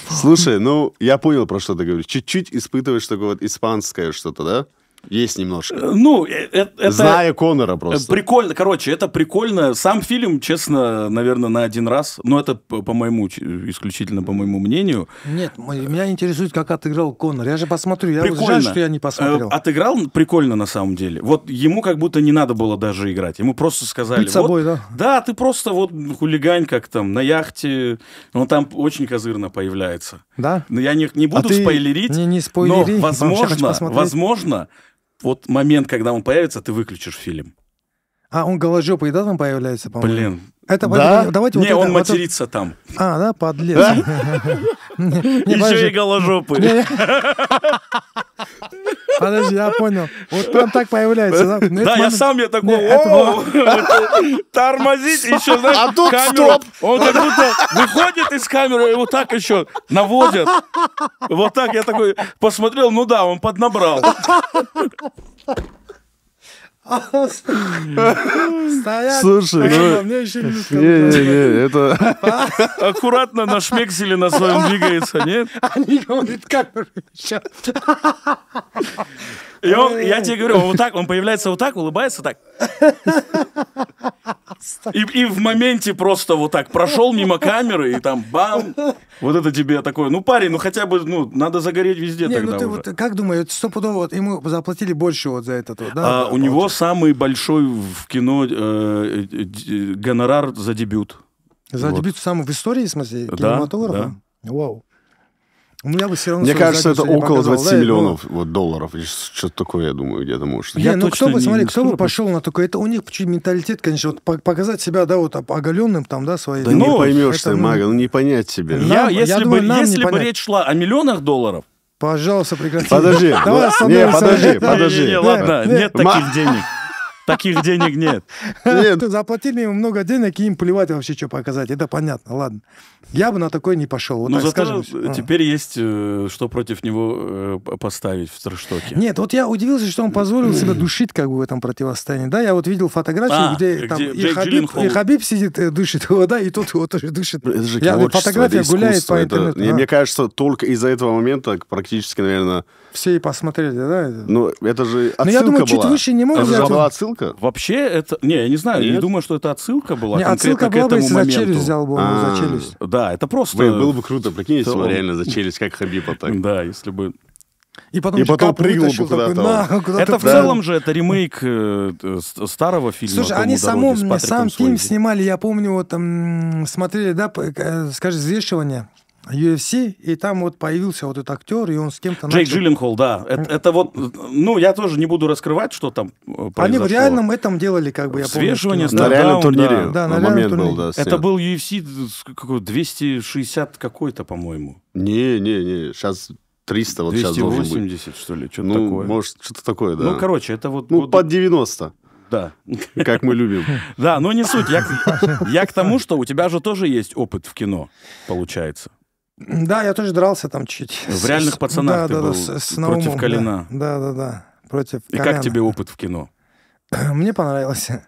Слушай, ну, я понял, про что ты говоришь. Чуть-чуть испытываешь такое вот испанское что-то, да? Есть немножко. Э, ну, э, э, это... Зная Конора просто. Прикольно, короче, это прикольно. Сам фильм, честно, наверное, на один раз. Но это по моему, исключительно по моему мнению. Нет, меня интересует, как отыграл Конор. Я же посмотрю. Я прикольно. жаль, что я не посмотрел. Отыграл прикольно на самом деле. Вот ему как будто не надо было даже играть. Ему просто сказали... Быть вот, собой, да? Да, ты просто вот хулигань как там на яхте. Он там очень козырно появляется. Да? Но я не, не а буду а спойлерить. Не, не спойлери. Но, возможно, возможно, вот момент, когда он появится, ты выключишь фильм. А он голожопый, да, там появляется, по-моему? Блин. Это, да? давайте Не, вот он это, матерится вот... там. А, да, подлец. *laughs* Еще и голожопый. *laughs* подожди, я понял. Вот прям так появляется. Да, ну, да я момент... сам я такой, о, *laughs* тормозить, *laughs* еще, знаешь, а тут камеру. Стоп. Он как будто выходит из камеры, и вот так еще наводят. Вот так я такой посмотрел, ну да, он поднабрал. Стоять. Слушай, ну... Мне еще минутка. Не-не-не, это... *laughs* Аккуратно на шмекселе на своем двигается, нет? *laughs* Они говорят, как И он, я тебе говорю, он вот так, он появляется вот так, улыбается так. И, и в моменте просто вот так прошел мимо камеры, и там бам! Вот это тебе такое. Ну, парень, ну хотя бы, ну, надо загореть везде Не, ну тогда ну ты уже. вот как думаешь, стопудово вот ему заплатили больше вот за это? да, а, у получается? него самый большой в кино э, э, э, гонорар за дебют. За вот. дебют самый в истории, в смысле, кинематографа? Да, да. Вау. Ну, я бы все равно... Мне кажется, это около показал. 20 да, ну миллионов ну... вот, долларов. Что-то такое, я думаю, где-то может. Я не, ну кто бы, смотри, кто бы пошел на такое? Это у них чуть менталитет, конечно, вот показать себя, да, вот оголенным там, да, своей... Да ну, поймешь ты, ну... Мага, ну не понять себе. Я, если я думаю, бы, если бы понять. речь шла о миллионах долларов, Пожалуйста, прекрати. Подожди. Давай ну, не, подожди, подожди. Не, не, ладно, нет таких денег. Таких денег нет. нет. Заплатили ему много денег, и им плевать вообще, что показать. Это понятно, ладно. Я бы на такой не пошел. Вот Но ну, зато скажем. А. теперь есть, э, что против него э, поставить в Трэштоке. Нет, вот я удивился, что он позволил *clears throat* себя душить как бы в этом противостоянии. Да, я вот видел фотографию, а, где, где там и Хабиб, и Хабиб сидит, э, душит его, да, и тот его тоже душит. Это же я, фотография гуляет по интернету. Это, да. Мне кажется, только из-за этого момента практически, наверное, все и посмотрели, да? Ну, это же ну, отсылка Но я думаю, была. чуть выше не могут. Это взять. же была отсылка? Вообще это... Не, я не знаю, Нет? не думаю, что это отсылка была. Не, отсылка была бы, если моменту. за челюсть взял бы а -а -а. за челюсть. Да, это просто... Блин, было бы круто, прикинь, если бы реально за челюсть, как Хабиба так. Да, если бы... И потом, и потом прыгнул бы куда-то. Куда это в целом же, это ремейк э, старого фильма. Слушай, они самом, сам фильм снимали, я помню, вот там, смотрели, да, э, скажи, взвешивание. UFC, и там вот появился вот этот актер, и он с кем-то... Джейк начал... Джилленхол, да. Это, это вот, ну, я тоже не буду раскрывать, что там произошло. Э, Они в реальном этом делали, как бы, я помню. Свешивание, На реальном турнире. Да, на, на реальном турнире. Был, да, сцен. это был UFC 260 какой-то, по-моему. Не, не, не, сейчас 300 вот 280, сейчас должен быть. что ли, что-то ну, такое. может, что-то такое, да. Ну, короче, это вот... Ну, вот... под 90. Да. Как мы любим. *laughs* Да, но не суть. я к тому, что у тебя же тоже есть опыт в кино, получается. Да, я тоже дрался там чуть. В реальных пацанах да, ты да, был с, с Наумом, против Калина. Да, да, да. да против И Коляна. как тебе опыт в кино? *clears throat* Мне понравилось. Э,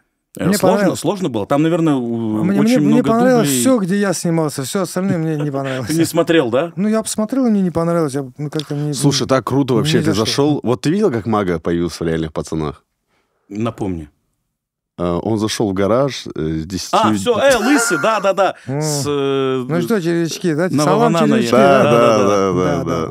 мне сложно, понравилось. сложно было? Там, наверное, мне, очень мне, много Мне понравилось дублей. все, где я снимался. Все остальное мне не понравилось. Ты не смотрел, да? Ну, я посмотрел, мне не понравилось. Я, ну, как-то мне, Слушай, так круто вообще. Ты зашел... Вот ты видел, как мага появился в «Реальных пацанах»? Напомни. А, он зашел в гараж э, с 10... А, все, э, лысый, да-да-да. Э, ну что, червячки, да? Салам, червячки. Да-да-да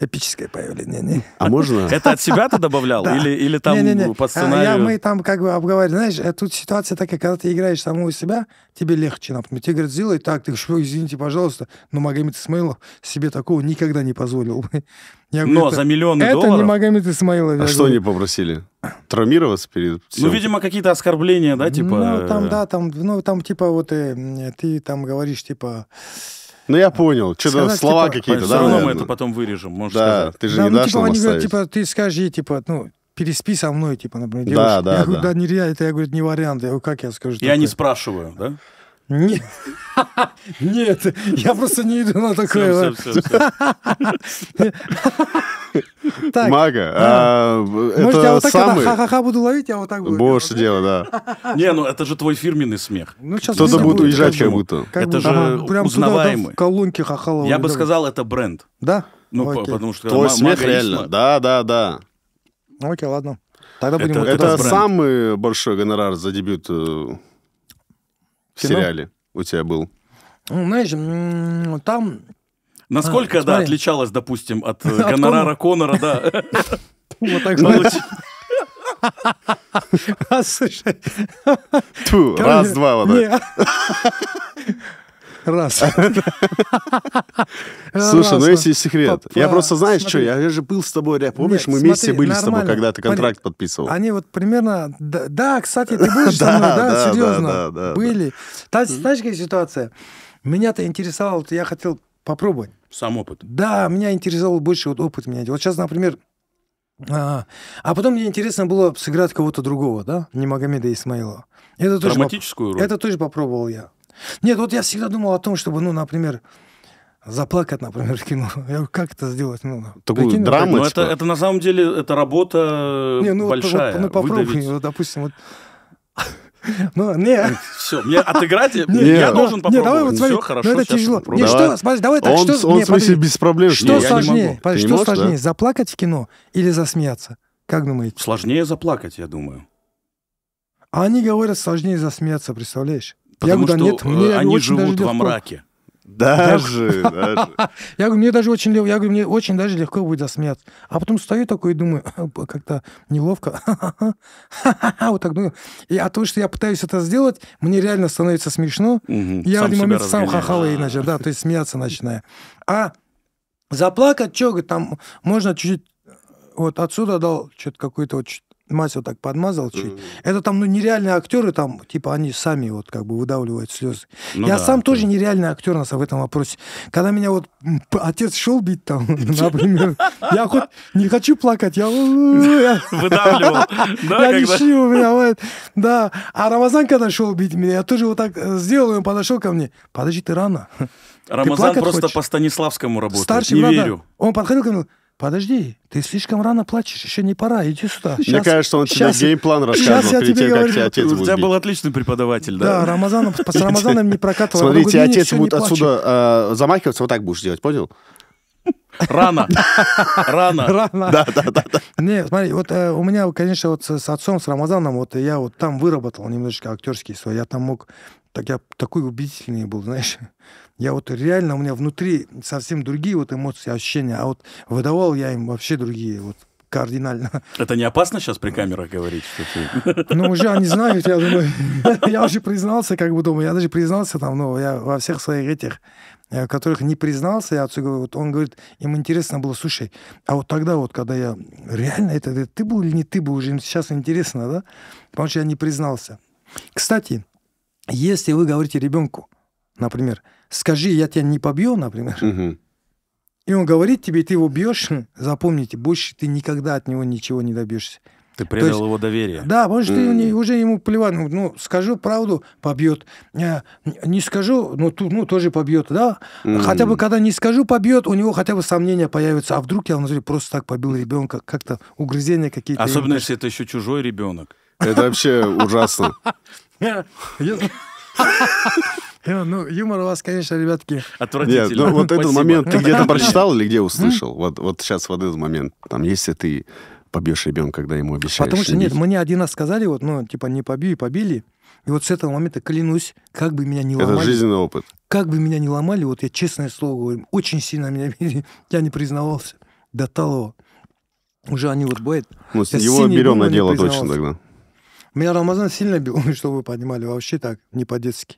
эпическое появление. А можно? Это от себя ты добавлял? *laughs* Или, или там не, не, не. по а, сценарию? Я, мы там как бы обговаривали. Знаешь, э, тут ситуация такая, когда ты играешь самого себя, тебе легче, например. Тебе говорят, сделай так, ты говоришь, извините, пожалуйста, но Магомед Исмаилов себе такого никогда не позволил бы. *laughs* Я говорю, но это, за миллионы это долларов? Это не Магомед Исмаилов. А что они попросили? Травмироваться перед съемкой? Ну, видимо, какие-то оскорбления, да, типа? Ну, там, э, да, там, ну, там, типа, вот э, ты там говоришь, типа, э, ну, я понял. Что-то типа, слова типа, какие-то, да? Все равно мы это потом вырежем, можно да, сказать. ты же да, не ну, дашь типа, нам они говорят, типа, ты скажи, ей типа, ну, переспи со мной, типа, например, девушка. Да, да, я да. говорю, да, нельзя, это, я говорю, не вариант. Я говорю, как я скажу? Я такое? не спрашиваю, да? Нет, нет, я просто не иду на такое. Мага, а, это Может, я вот так самый... ха-ха-ха буду ловить, я вот так буду. Больше дело, да. Не, ну это же твой фирменный смех. Ну, Кто-то будет уезжать как будто. Это же узнаваемый. колонки хахалов. Я бы сказал, это бренд. Да? Ну, потому что... Твой смех реально, да, да, да. Окей, ладно. Тогда будем это самый большой гонорар за дебют э, в Кино? сериале у тебя был? Ну, знаешь, там... Насколько, а, да, смотри. отличалась, допустим, от э, *laughs* а гонорара Конора, да? *laughs* Вот так *laughs* а, Раз, два, вот так. Раз. *laughs* Слушай, ну есть секрет. Я просто, знаешь что, я же был с тобой, помнишь, мы вместе были с тобой, когда ты контракт подписывал. Они вот примерно... Да, кстати, ты будешь *laughs* со мной, да, серьезно, были. Знаешь, какая ситуация? Меня-то интересовало, я хотел попробовать. Сам опыт. Да, меня интересовал больше вот опыт менять. Вот сейчас, например, а, а потом мне интересно было сыграть кого-то другого, да, не Магомеда Исмаилова. Это тоже Драматическую поп... роль. Это тоже попробовал я. Нет, вот я всегда думал о том, чтобы, ну, например, заплакать, например, в кино. *laughs* Я говорю, как это сделать? Ну, Такую драму. Типа. Ну, это, это на самом деле это работа э, не, ну, большая. Вот, вот, ну, попробуй, выдавить... вот, допустим, вот. *laughs* Ну, не. Все, мне отыграть? Я ну, должен попробовать. Не, давай вот смотри, хорошо, ну, это тяжело. Не, что, смотри, давай так, что... Он, в смысле, без проблем. Что сложнее? Что сложнее, заплакать в кино или засмеяться? Как думаете? Сложнее заплакать, я думаю. А они говорят, сложнее засмеяться, представляешь? Потому я говорю, да, что нет, э, мне, они живут во мраке. *laughs* Даже, Я говорю, мне даже очень легко, я говорю, мне очень даже легко будет засмеяться. А потом стою такой и думаю, *laughs* как-то неловко. *laughs* Вот так думаю. И от того, что я пытаюсь это сделать, мне реально становится смешно. Я в один момент сам хахала иначе, да, то есть смеяться начинаю. А заплакать, что, там можно чуть-чуть вот отсюда дал что-то какую-то вот масло так подмазал чуть. mm Это там, ну, нереальные актеры, там, типа, они сами вот как бы выдавливают слезы. Ну, я да, сам это... тоже нереальный актер нас в этом вопросе. Когда меня вот отец шел бить там, *laughs* например, я хоть не хочу плакать, я *laughs* выдавливал. *laughs* Да. А Рамазан, когда шел бить меня, я тоже вот так э, сделал, он подошел ко мне. Подожди, ты рано. Рамазан просто по Станиславскому работает. Старший, не верю. Он подходил ко мне, подожди, ты слишком рано плачешь, еще не пора, иди сюда. Сейчас, Мне кажется, он сейчас, тебе геймплан Сейчас я перед тем, говорю, как тебя отец будет У тебя был отличный преподаватель, да? Да, Рамазаном. с Рамазаном не прокатывал. Смотрите, отец будет отсюда э, замахиваться, вот так будешь делать, понял? Рано. Рано. Рано. Да, да, да. да. Не, смотри, вот э, у меня, конечно, вот с, с отцом, с Рамазаном, вот я вот там выработал немножечко актерский свой. Я там мог... Так я такой убедительный был, знаешь. Я вот реально, у меня внутри совсем другие вот эмоции, ощущения, а вот выдавал я им вообще другие, вот кардинально. Это не опасно сейчас при камерах говорить, что ты... Ну, уже они знают, я думаю. *laughs* Я уже признался, как бы думаю, я даже признался там, ну, я во всех своих этих э, которых не признался, я отцу говорю, вот он говорит, им интересно было, слушай, а вот тогда вот, когда я реально это, это ты был или не ты был, уже им сейчас интересно, да? Потому что я не признался. Кстати, если вы говорите ребенку, например, скажи, я тебя не побью, например, угу. и он говорит тебе, ты его бьешь, запомните, больше ты никогда от него ничего не добьешься. Ты предал есть, его доверие. Да, может, mm. ты уже ему плевать. Ну, ну скажу правду, побьет. Э, не скажу, ну, ту, ну тоже побьет, да? Mm. Хотя бы, когда не скажу, побьет, у него хотя бы сомнения появятся. А вдруг я, внутри просто так побил ребенка, как-то угрызения какие-то. Особенно, если это еще чужой ребенок. Это вообще ужасно. *laughs* *laughs* Ну, ну, юмор у вас, конечно, ребятки, отвратительный. Нет, ну, вот этот момент ты где-то прочитал или где *laughs* услышал? Вот, вот сейчас вот этот момент. Там, если ты побьешь ребенка, когда ему обещаешь. Потому что нет, мне один раз сказали, вот, ну, типа, не побью и побили. И вот с этого момента клянусь, как бы меня не ломали. Это жизненный опыт. Как бы меня не ломали, вот я честное слово говорю, очень сильно меня били. *laughs* Я не признавался до того. Уже они вот бывают. Ну, я его берем на дело точно тогда. Меня Рамазан сильно бил, чтобы вы понимали, вообще так, не по-детски.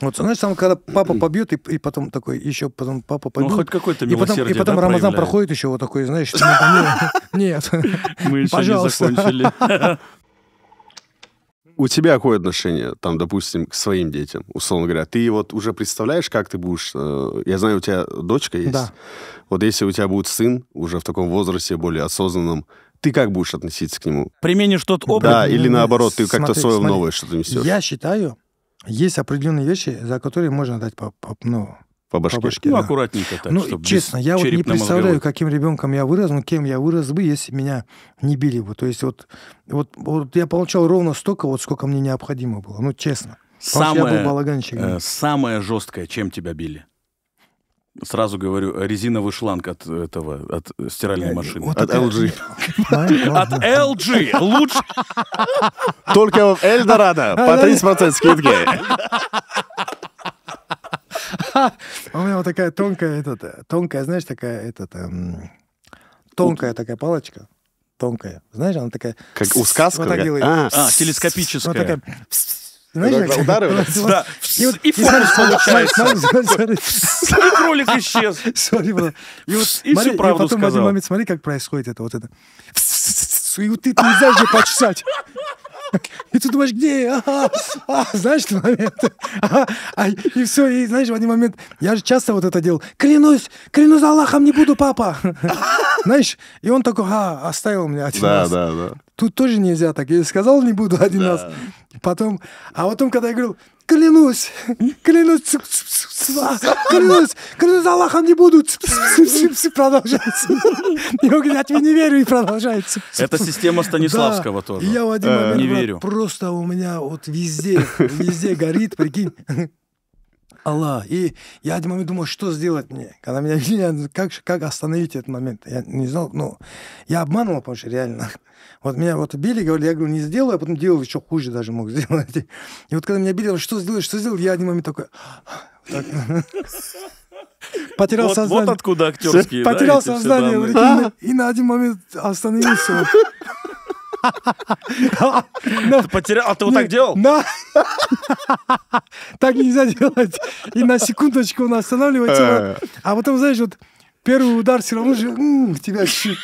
Вот, знаешь, там, когда папа побьет, и, и потом такой, еще потом папа побьет. Ну, хоть какой-то И потом, и потом да, Рамазан проявляет? проходит еще вот такой, знаешь, *laughs* нет, Мы еще не закончили. У тебя какое отношение, там, допустим, к своим детям, условно говоря? Ты вот уже представляешь, как ты будешь... Э, я знаю, у тебя дочка есть. Да. Вот если у тебя будет сын уже в таком возрасте, более осознанном, ты как будешь относиться к нему? Применишь тот опыт? Да, или э, наоборот, ты как-то свое новое что-то несешь. Я считаю, есть определенные вещи, за которые можно дать по, по, ну, по башке. По башке ну, да. аккуратненько так, ну, чтобы Честно, я вот не представляю, каким ребенком я вырос, ну, кем я вырос бы, если меня не били бы. То есть вот, вот, вот я получал ровно столько, вот сколько мне необходимо было. Ну, честно. Самое, я был балаганщик. Э, самое жесткое, чем тебя били? Сразу говорю, резиновый шланг от этого, от стиральной э, машины. Вот от это... LG. От LG! Лучше! Только в Эльдорадо *laughs* по 30% скидки. А у меня вот такая тонкая, этот, э, тонкая, знаешь, такая, этот, эм, тонкая такая палочка тонкая. Знаешь, она такая... Как у сказки? А, телескопическая. Знаешь, удары да. и фарш получается. Смотри, кролик исчез. И всю правду сказал. потом смотри, как происходит это вот это. И вот ты не знаешь, где почесать. И ты думаешь, где я? а, знаешь, этот момент. Ага, а, и все, и знаешь, в один момент, я же часто вот это делал. Клянусь, клянусь Аллахом, не буду, папа. Знаешь, и он такой, а, оставил меня один да, раз. Да, да, да. Тут тоже нельзя так. Я сказал, не буду один да. раз. Потом, а потом, когда я говорил, клянусь, клянусь, клянусь, клянусь Аллахом не буду, продолжается. *laughs* Я говорю, я тебе не верю, и продолжается. Это система Станиславского тоже. Я в один э, момент, просто у меня вот везде, везде горит, прикинь. Алла, И я один момент думал, что сделать мне? Когда меня видели, ну, как, как остановить этот момент? Я не знал, ну, я обманывал, потому что реально. Вот меня вот били, говорили, я говорю, не сделаю, а потом делал еще хуже даже мог *laughs* сделать. И вот когда меня били, что сделать, что сделать, я один момент такой... Так. *laughs* Потерял вот, сознание. Вот откуда *laughs* актерские. Потерял да, сознание в и а? на один момент остановился. *laughs* потерял? А ты вот так делал? Так нельзя делать. И на секундочку он останавливается. Э. А потом, знаешь, вот первый удар все равно же м, тебя чуть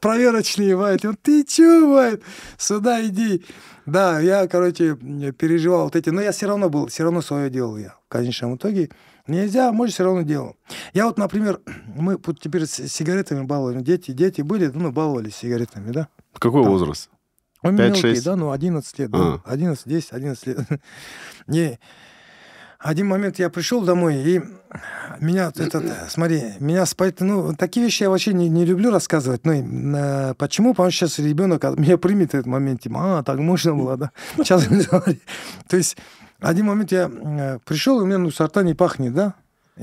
проверочные бывает. Он, ты че, Сюда иди. Да, я, короче, переживал вот эти, но я все равно был, все равно свое делал я. В конечном итоге нельзя, может, все равно делал. Я вот, например, *clears throat* мы вот теперь с сигаретами баловали, дети, дети были, ну, баловались сигаретами, да? Какой там. возраст? Он 5, мелкий, 6? да, ну, 11 лет. А. Да, 11, 10, 11 лет. И *laughs* один момент я пришел домой, и меня, этот, э, смотри, меня спать, ну, такие вещи я вообще не, не люблю рассказывать. Ну, э, почему? Потому что сейчас ребенок меня примет этот момент, типа, а, так можно было, да? Сейчас, *laughs* то есть, один момент я э, пришел, у меня, ну, сорта не пахнет, да?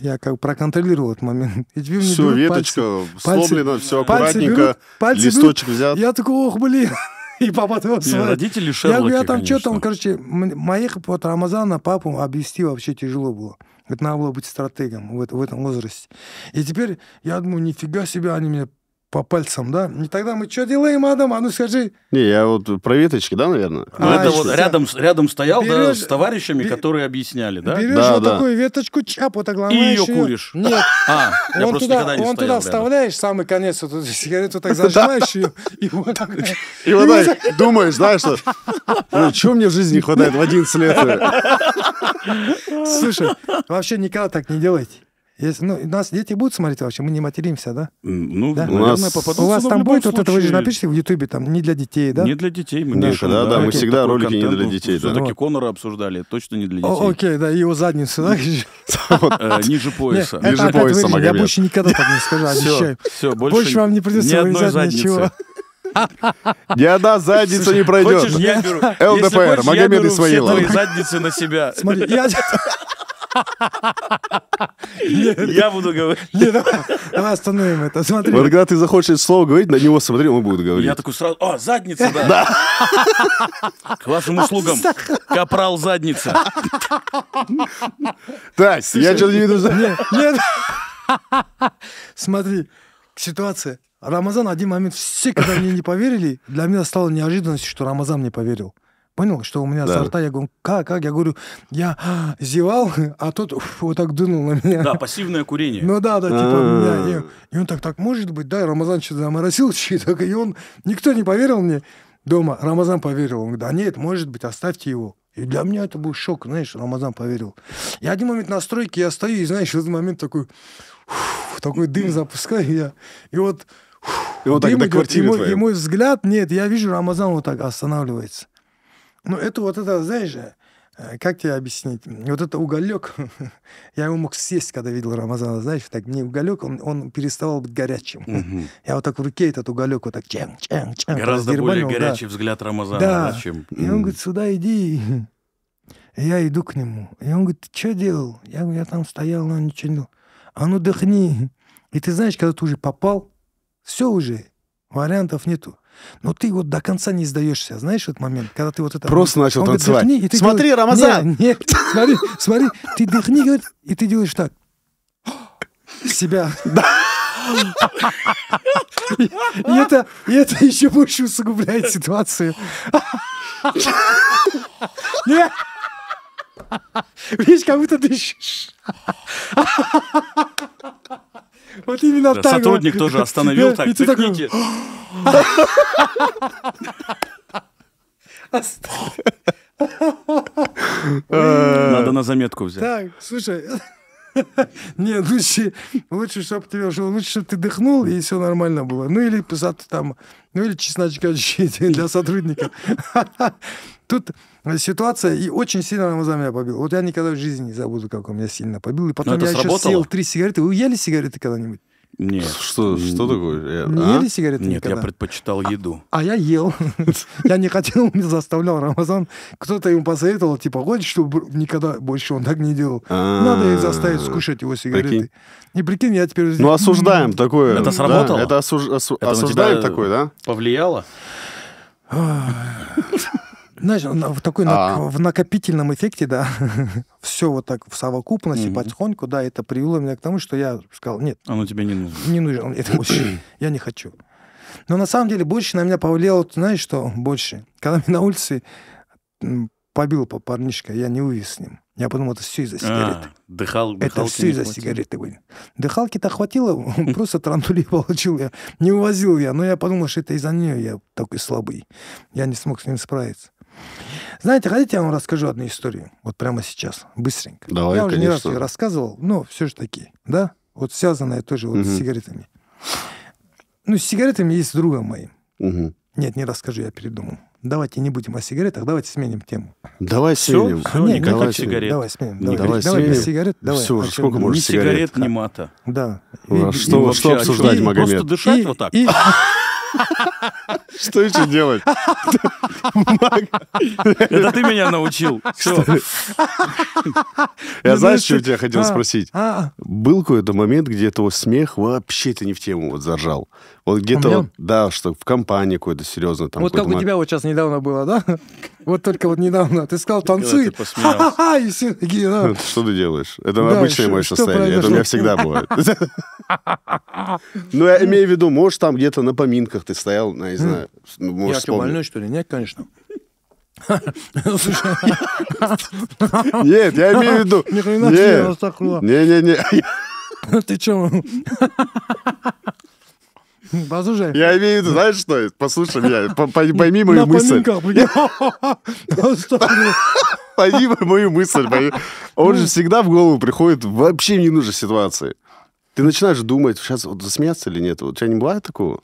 Я как проконтролировал этот момент. И теперь все, берут веточка пальцы, сломлена, пальцы, все аккуратненько, берут, пальцы листочек берут. взят. Я такой, ох, блин. *laughs* И папа тоже Родители Шерлоки, Я говорю, я «А там что там, короче, моих вот Рамазана папу обвести вообще тяжело было. Говорит, надо было быть стратегом в, в этом возрасте. И теперь я думаю, нифига себе, они меня по пальцам, да? И тогда мы что делаем, Адам? А ну скажи. Не, я вот про веточки, да, наверное? а, это вот рядом, рядом стоял, берешь, да, с товарищами, бер... которые объясняли, да? Берешь да, вот да. такую веточку, чап, вот огломаешь И ее, куришь. Нет. *laughs* А, я он туда, не он туда вставляешь самый конец, вот сигарету так *laughs* зажимаешь ее, и вот так. И вот так думаешь, знаешь, что, ну, чего мне в жизни хватает в 11 лет? Слушай, вообще никогда так не делайте. Если, ну, нас дети будут смотреть вообще, мы не материмся, да? Ну, да? у нас... у вас там будет, вот это вы же напишите в Ютубе, там, не для детей, да? Не для детей. Мы Миша, да, да, да, мы всегда Такой ролики не для детей. Да. Все-таки вот. Конора обсуждали, точно не для детей. О, окей, да, его задницу, да? Ниже *laughs* э, пояса. Ниже пояса, Я больше никогда так не скажу, обещаю. Все, больше вам не придется вырезать ничего. Ни одна задница не пройдет. Хочешь, я беру. ЛДПР, Магомед Исмаилов. задницы на себя. Смотри, я... *laughs* Я буду говорить. Давай остановим это, смотри. Вот когда ты захочешь это слово говорить, на него смотри, он будет говорить. Я такой сразу, О, «А, задница, да. Да. К вашим услугам, капрал задница. Так, я что-то не веду. Нет, Смотри, ситуация. Рамазан один момент, все, когда мне не поверили, для меня стало неожиданностью, что Рамазан мне поверил понял, что у меня да. со я говорю, как, как? Я говорю, я зевал, а тот вот так дунул на меня. Да, пассивное курение. Ну да, да, типа, меня, а. и он так, так, может быть, да, Рамазан что-то заморосил, что-то, и он, никто не поверил мне дома, Рамазан поверил, он говорит, да нет, может быть, оставьте его. И для меня это был шок, знаешь, Рамазан поверил. Я один момент на стройке я стою, и знаешь, в этот момент такой, уф, такой дым запускаю я. И вот и вот так до квартиры и мой, и мой взгляд, нет, я вижу, Рамазан вот так останавливается. Ну, это вот это, знаешь, же э, как тебе объяснить? Вот это уголек, *laughs* я его мог съесть, когда видел Рамазана, знаешь, так мне уголек, он, он переставал быть горячим. Угу. Я вот так в руке этот уголек вот так чен, чен, чен. Гораздо более горячий да. взгляд Рамазана, да. да чем... И он говорит, сюда иди. я иду к нему. И он говорит, ты что делал? Я говорю, я там стоял, но ничего не делал. А ну дыхни. И ты знаешь, когда ты уже попал, все уже, вариантов нету. Но ну, ты вот до конца не сдаешься. Знаешь этот момент, когда ты вот это... Просто начал говорит, танцевать. Дыхни, и ты смотри, делаешь, Рамазан! Нет, нет, смотри, смотри, ты дыхни, говорит, и ты делаешь так. Себя. Да. И, и, это, и это еще больше усугубляет ситуацию. Нет. Видишь, как будто дышишь. Вот именно да, так. Сотрудник вот. тоже остановил так. И Надо на заметку взять. Так, слушай, не, ну лучше, лучше, чтобы ты жил, лучше, чтобы ты дыхнул, и все нормально было. Ну или писать там, ну или чесночка для сотрудника. Тут ситуация и очень сильно она глаза меня побила. Вот я никогда в жизни не забуду, как он меня сильно побил. И потом я сработало? еще съел три сигареты. Вы ели сигареты когда-нибудь? Нет. Что, что такое? Э, не а? ели сигареты Нет, никогда? я предпочитал а, еду. А, а я ел. *laughs* я не хотел, меня заставлял Рамазан. Кто-то ему посоветовал, типа, хочешь, чтобы никогда больше он так не делал. А, Надо их заставить скушать его сигареты. Не прикинь, я теперь... Ну, осуждаем такое. Это сработало? Это осуждаем такое, да? Повлияло? Знаешь, в такой а... в накопительном эффекте, да, *laughs* все вот так в совокупности, угу. потихоньку, да, это привело меня к тому, что я сказал, нет. Оно тебе не нужно. Не нужно, это больше, *laughs* я не хочу. Но на самом деле больше на меня повлияло, знаешь, что больше? Когда меня на улице побил парнишка, я не увез с ним. Я подумал, это все из-за сигарет. А, дыхал, это все из-за сигареты были. Дыхалки-то хватило, *laughs* просто трантули получил я. Не увозил я, но я подумал, что это из-за нее я такой слабый. Я не смог с ним справиться. Знаете, хотите, я вам расскажу одну историю? Вот прямо сейчас, быстренько. Давай, Я уже не раз ее рассказывал, но все же таки, да? Вот связанная тоже вот угу. с сигаретами. Ну, с сигаретами есть с другом моим. Угу. Нет, не расскажу, я передумал. Давайте не будем о сигаретах, давайте сменим тему. Давай сменим. Все, все, нет, никаких давай сигарет. Давай сменим. Давай, давай, давай без сигарет. Давай. Все, уже сколько можно сигарет? Ни сигарет, ни мата. Да. И, что, и, что а обсуждать, и, Магомед? Просто дышать и, вот так. И... *laughs* Что еще делать? Это ты меня научил. Я ну, ну, знаешь, что тебя хотел а, спросить? А, а. Был какой-то момент, где твой смех вообще то не в тему вот заржал. Вот где-то, вот, да, что в компании какой-то серьезно. Там, вот как у тебя вот сейчас недавно было, да? *laughs* Вот только вот недавно. Ты сказал, танцуй. Ха-ха-ха, и все такие, да. *laughs* Что ты делаешь? Это обычное мое состояние. Это у меня всегда *laughs* бывает. Ну, я имею в виду, может, там где-то на поминках ты стоял, ну, не хм. знаю. Ну, я что, больной, что ли? Нет, конечно. Нет, я имею в виду. Ни хрена Не-не-не. Ты че? Послушай. *laughs* Я имею в виду, знаешь что? Послушай меня, *laughs* пойми *laughs* мою мысль. Пойми мою мысль. Он же всегда в голову приходит вообще не ситуации. Ты начинаешь думать, сейчас вот засмеяться или нет. У тебя не бывает такого?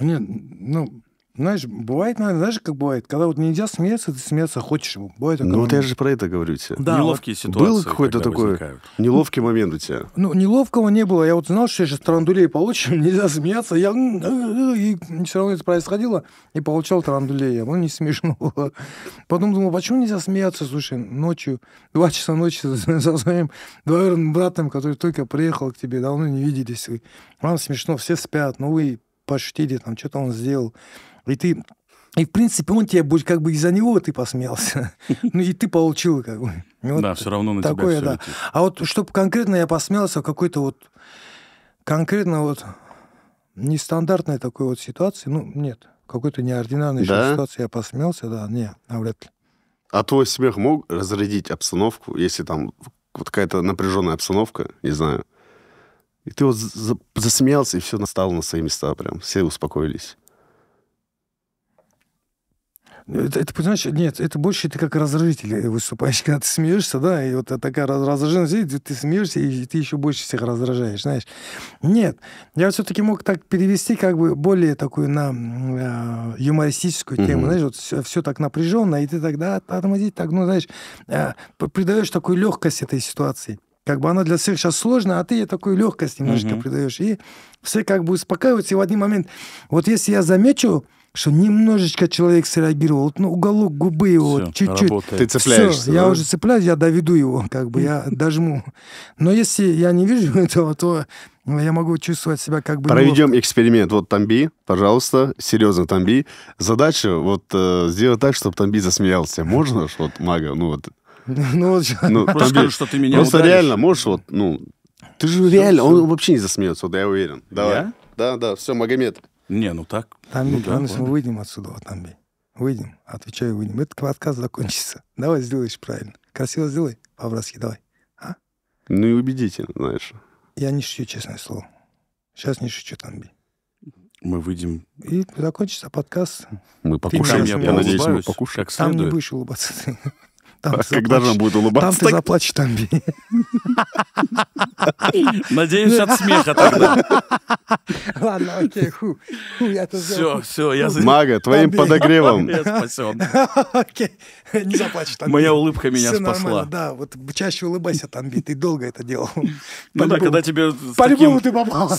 Нет, ну, знаешь, бывает, наверное, знаешь, как бывает, когда вот нельзя смеяться, ты смеяться хочешь. Бывает Ну вот я же про это говорю тебе. Да, Неловкие вот ситуации. Был какой-то такой возникают. неловкий момент у тебя? Ну, неловкого не было. Я вот знал, что я сейчас тарандулей получу, *laughs* нельзя смеяться. Я... И все равно это происходило. И получал тарандулей. Оно ну, не смешно *laughs* было. Потом думал, почему нельзя смеяться, слушай, ночью, два часа ночи со своим двоюродным братом, который только приехал к тебе, давно не виделись. вам смешно, все спят, ну вы пошутили, там, что-то он сделал. И ты и, в принципе, он тебе будет как бы из-за него ты посмеялся. *laughs* Ну, и ты получил как бы. да, все равно на тебя все да. А вот чтобы конкретно я посмеялся в какой-то вот конкретно вот нестандартной такой вот ситуации, ну, нет, какой-то неординарной ситуации я посмеялся, да, не, навряд ли. А твой смех мог разрядить обстановку, если там вот какая-то напряженная обстановка, не знаю, и ты вот засмеялся, и все настало на свои места прям, все успокоились. Ну, это, это, понимаешь, нет, это больше ты как разрыжитель выступаешь, *laughs* когда ты смеешься, да, и вот такая раздраженность, ты смеешься, и ты еще больше всех раздражаешь, знаешь. Нет, я все-таки мог так перевести как бы более такую на э, юмористическую тему, угу. знаешь, вот все, все так напряженно, и ты тогда тормозить, так, ну, знаешь, э, а, придаешь такую легкость этой ситуации как бы она для всех сейчас сложная, а ты ей такую легкость немножко угу. придаешь. И все как бы успокаиваются. И в один момент, вот если я замечу что немножечко человек среагировал, вот, ну, уголок губы его, вот, чуть-чуть. Ты цепляешься. Все, да? я уже цепляюсь, я доведу его, как бы, я *laughs* дожму. Но если я не вижу *laughs* этого, то я могу чувствовать себя как бы... Проведем неловко. эксперимент. Вот Тамби, пожалуйста, серьезно, Тамби. Задача вот э, сделать так, чтобы Тамби засмеялся. Можно, же вот, мага, ну вот... *laughs* Ну, вот, ну, Тамби, скажу, что ты меня Просто ударишь. реально, можешь вот, ну... Ты же все, реально, все. он вообще не засмеется, вот я уверен. Давай. Я? Да, да, все, Магомед. Не, ну так. Там ну, да, мы выйдем отсюда, вот там Выйдем. Отвечаю, выйдем. Этот подкаст закончится. *laughs* Давай сделаешь правильно. Красиво сделай по-братски, давай. А? Ну и убедительно, знаешь. Я не шучу, честное слово. Сейчас не шучу, Танби. Мы выйдем. И закончится подкаст. Мы покушаем, я, я надеюсь, мы покушаем. Как следует. Там не будешь улыбаться. *laughs* Там а когда же он будет улыбаться? Там ты так... заплачешь, там Надеюсь, от смеха тогда. Ладно, окей, ху. ху я все, все, я... Мага, твоим подогревом. Я спасен. *laughs* Окей, не заплачь, Танби. Моя улыбка меня спасла. да, вот чаще улыбайся, Танби, ты долго это делал. Ну да, *laughs* когда тебе с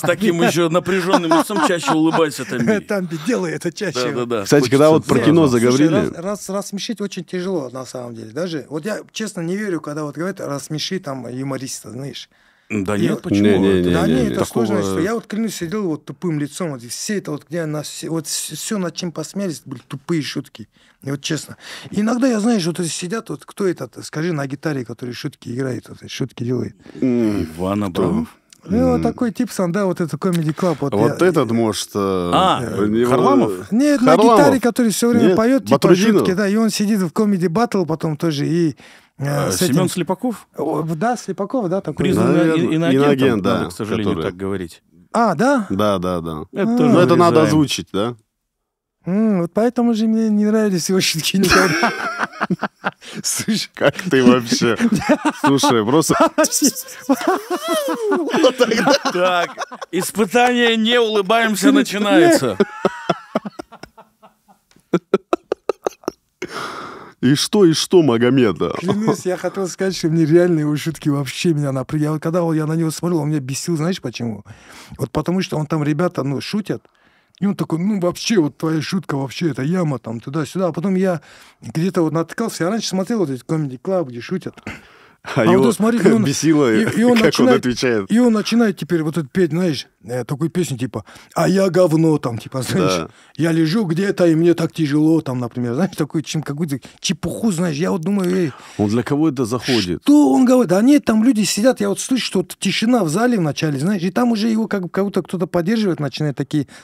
таким, еще напряженным лицом чаще улыбайся, Танби. *laughs* Танби, делай это чаще. Да, да, да. Кстати, когда вот про кино заговорили... Рассмешить очень тяжело, на самом деле. Даже расскажи. Вот я, честно, не верю, когда вот говорят, рассмеши там юмориста, знаешь. Да и нет, почему? Не, не, не, да не, не, не, это такого... сложно. Что я вот клянусь, сидел вот тупым лицом, вот все это вот где на все вот все над чем посмеялись, были тупые шутки. И вот честно. И иногда я знаешь, вот сидят, вот кто этот, скажи на гитаре, который шутки играет, вот, шутки делает. Иван Абрамов. Ну, mm. вот такой тип санда, вот это комеди клаб. Вот, вот я, этот, я, может, э, а, э, него... Харламов? Нет, Харламов. на гитаре, который все время Нет, поет, типа Батрудинов. шутки, да, и он сидит в комеди батл потом тоже и а, э, Семен этим... Слепаков? О, да, Слепаков, да, такой. Признанный иноагентом, иноагент, да, к сожалению, который... так говорить. А, да? Да, да, да. Это а, Но ну, это надо озвучить, да? Mm, вот поэтому же мне не нравились его щитки никогда. *laughs* Слушай, как ты вообще? Слушай, просто... Так, испытание «Не улыбаемся» начинается. И что, и что Магомеда? Клянусь, я хотел сказать, что мне реально его шутки вообще меня напрягали. Когда я на него смотрел, он меня бесил, знаешь почему? Вот потому что он там, ребята, ну, шутят, и он такой, ну, вообще, вот твоя шутка, вообще, это яма, там, туда-сюда. А потом я где-то вот натыкался, я раньше смотрел вот эти комедий клаб, где шутят. А, а его вот, смотри, он, бесило, и, и он как начинает, он отвечает. И он начинает теперь вот это петь, знаешь, э, такую песню типа «А я говно», там, типа, знаешь, да. «Я лежу где-то, и мне так тяжело», там, например, знаешь, такую чем, какую-то чепуху, знаешь, я вот думаю, эй, Он для кого это заходит? Что он говорит? А нет, там люди сидят, я вот слышу, что вот тишина в зале вначале, знаешь, и там уже его как, как будто кто-то поддерживает, начинает такие... *laughs*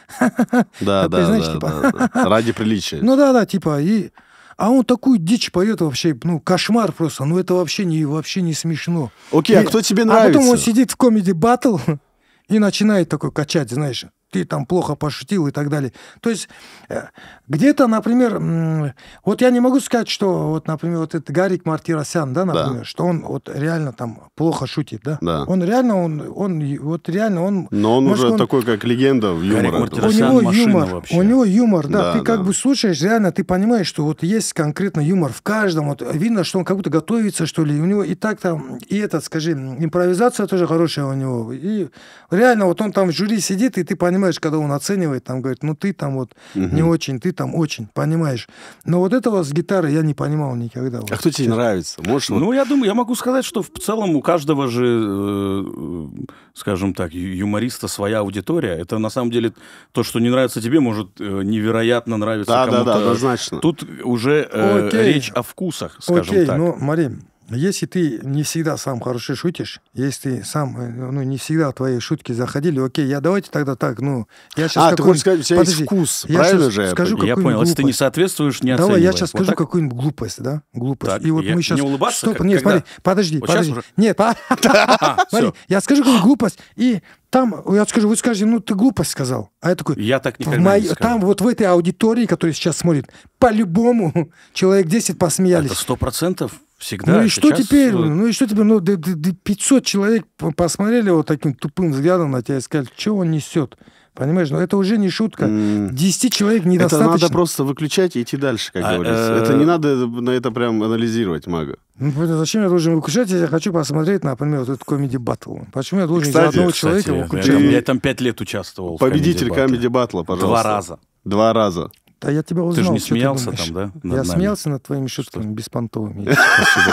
Да, типа. да, да, ради приличия. Ну да, да, типа, и... А он такую дичь поет вообще, ну, кошмар просто. Ну, это вообще не, вообще не смешно. Окей, а и, а кто тебе нравится? А потом он сидит в комеди батл *laughs* и начинает такой качать, знаешь, ты там плохо пошутил и так далее. То есть э, где-то, например, вот я не могу сказать, что вот, например, вот этот Гарик Мартиросян, да, например, да. что он вот реально там плохо шутит, да? Да. Он реально, он, он вот реально он... Но он может, уже он... такой, как легенда в юморе. У него юмор, вообще. у него юмор, да. да ты да. как бы слушаешь, реально ты понимаешь, что вот есть конкретно юмор в каждом, вот видно, что он как будто готовится, что ли, у него и так там, и этот, скажи, импровизация тоже хорошая у него, и реально вот он там в жюри сидит, и ты понимаешь, понимаешь, когда он оценивает, там говорит, ну ты там вот угу. не очень, ты там очень, понимаешь. Но вот этого с гитарой я не понимал никогда. А вот, кто тебе нравится? Можешь, ну, вот... я думаю, я могу сказать, что в целом у каждого же, э, скажем так, юмориста своя аудитория. Это на самом деле то, что не нравится тебе, может э, невероятно нравиться да, кому-то. Да, да, однозначно. Тут уже э, речь о вкусах, скажем Окей, так. Окей, ну, Марин, если ты не всегда сам хорошо шутишь, если ты сам, э, ну, не всегда твои шутки заходили, окей, я давайте тогда так, ну, я сейчас... А, ты хочешь сказать, у тебя подожди, есть вкус, я правильно же? Скажу я понял, глупость. если ты не соответствуешь, не Давай, я сейчас вот скажу какую-нибудь глупость, да, глупость. Так, и вот я... мы сейчас... Не улыбаться? Стоп, как, нет, когда? смотри, подожди, вот подожди. Уже... Нет, *laughs* *laughs* а, смотри, я скажу какую-нибудь глупость, и там, я скажу, вы скажете, ну ты глупость сказал. А я такой... Я так никогда моей, не скажу. Там вот в этой аудитории, которая сейчас смотрит, по-любому *laughs* человек 10 посмеялись. Это сто процентов Всегда. Ну, ну и что теперь? Ну и что теперь? Ну, 500 человек посмотрели вот таким тупым взглядом на тебя и сказали, что он несет. Понимаешь, но ну это уже не шутка. Десяти человек недостаточно. Это надо просто выключать и идти дальше, как а, говорится. Э... Это не надо на это прям анализировать, мага. Ну, зачем я должен выключать, если я хочу посмотреть, например, вот этот комеди батл? Почему я должен кстати, за одного кстати, человека выключать? Я, я, там пять лет участвовал. Победитель комеди батла, пожалуйста. Два раза. Два раза. Да я тебя узнал. Ты же не смеялся там, да? Над я нами? смеялся над твоими шутками что? беспонтовыми. Спасибо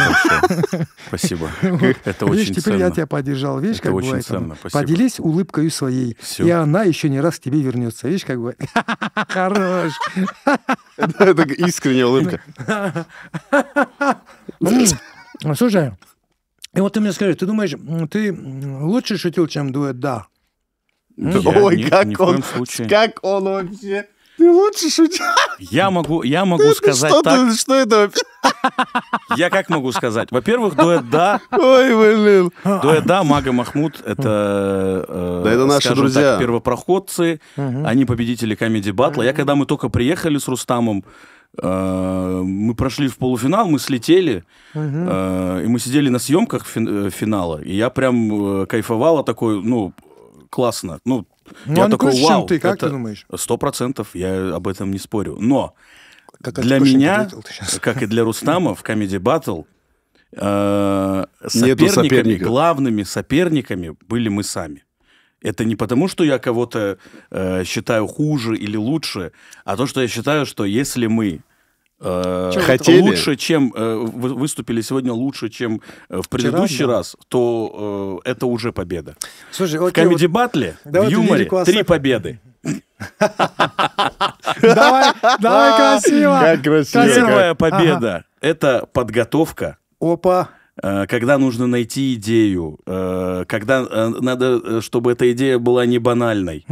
большое. Спасибо. *laughs* Это очень ценно. теперь я тебя поддержал. Видишь, как бывает. Поделись улыбкой своей, и она еще не раз к тебе вернется. Видишь, как бы. *laughs* Хорош. Это искренняя улыбка. Ну, ну, слушай, и вот ты мне скажи, ты думаешь, ты лучше шутил, чем дуэт «Да»? Ну, Ой, как он, как он вообще... Ты лучше шутишь. Я могу, я могу ты, сказать что так. Ты, что это? Я как могу сказать? Во-первых, дуэт «Да». Ой, блин. Дуэт «Да», Мага Махмуд, это, э, да это наши друзья. Так, первопроходцы, угу. они победители Comedy Батла. Я когда мы только приехали с Рустамом, э, мы прошли в полуфинал, мы слетели, э, и мы сидели на съемках фин э, финала, и я прям э, кайфовала такой, ну, классно. Ну, ну я такой, круче, вау, ты, как это ты думаешь? Сто процентов, я об этом не спорю. Но как для меня, как и для Рустама в Comedy Battle, э, соперниками, главными соперниками были мы сами. Это не потому, что я кого-то э, считаю хуже или лучше, а то, что я считаю, что если мы Э, Хотели? Лучше, чем э, выступили сегодня лучше, чем э, в предыдущий Вчера, да. раз, то э, это уже победа. Слушай, в комедий батле да в юморе три класса... победы. Давай, давай а, красиво. Как Первая победа – это подготовка. Опа э, когда нужно найти идею, э, когда надо, чтобы эта идея была не банальной,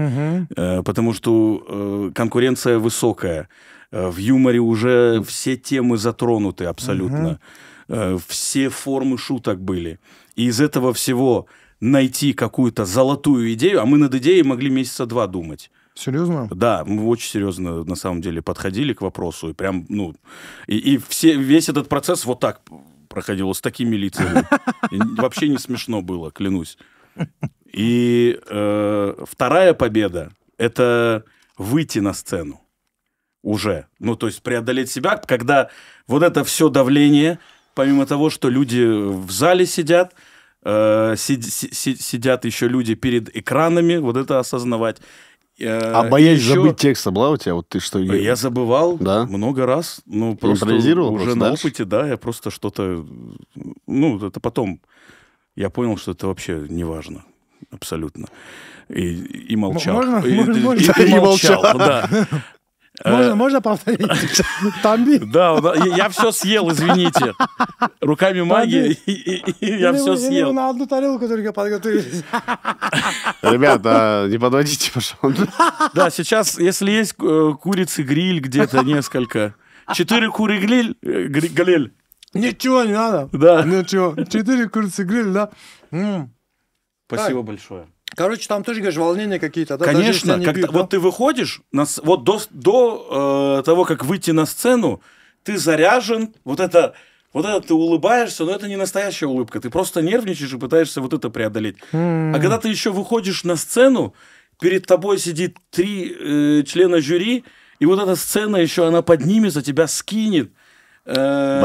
потому что конкуренция высокая. Э, в юморе уже все темы затронуты абсолютно. Угу. Все формы шуток были. И из этого всего найти какую-то золотую идею, а мы над идеей могли месяца два думать. Серьезно? Да, мы очень серьезно на самом деле подходили к вопросу и прям, ну, и, и все весь этот процесс вот так проходил с такими лицами, и вообще не смешно было, клянусь. И э, вторая победа это выйти на сцену уже. Ну, то есть преодолеть себя, когда вот это все давление, помимо того, что люди в зале сидят, э, сид, си, сидят еще люди перед экранами, вот это осознавать. Э, а боясь еще... забыть текст, была у тебя? Вот ты что? Я забывал да? много раз. Ну, просто уже просто на дальше? опыте, да, я просто что-то... Ну, это потом я понял, что это вообще не важно абсолютно. И, и молчал. можно? И, можно? И, и, и *laughs* молчал, да. Можно, э, можно повторить? *laughs* Тамби? Да, я все съел, извините. Руками магии я все съел. на одну тарелку только подготовились. *laughs* Ребята, не подводите, пожалуйста. Да, сейчас, если есть э, курицы гриль где-то несколько, четыре куры гриль, э, гриль. Ничего не надо. Да. Ничего. Четыре курицы гриль, да. Спасибо большое. Короче, там тоже, говоришь, волнения какие-то, да? Конечно, как пьют, вот да? ты выходишь, на, вот до, до э, того, как выйти на сцену, ты заряжен, вот это... Вот это ты улыбаешься, но это не настоящая улыбка. Ты просто нервничаешь и пытаешься вот это преодолеть. Mm. А когда ты еще выходишь на сцену, перед тобой сидит три э, члена жюри, и вот эта сцена еще, она поднимется, тебя скинет. Э,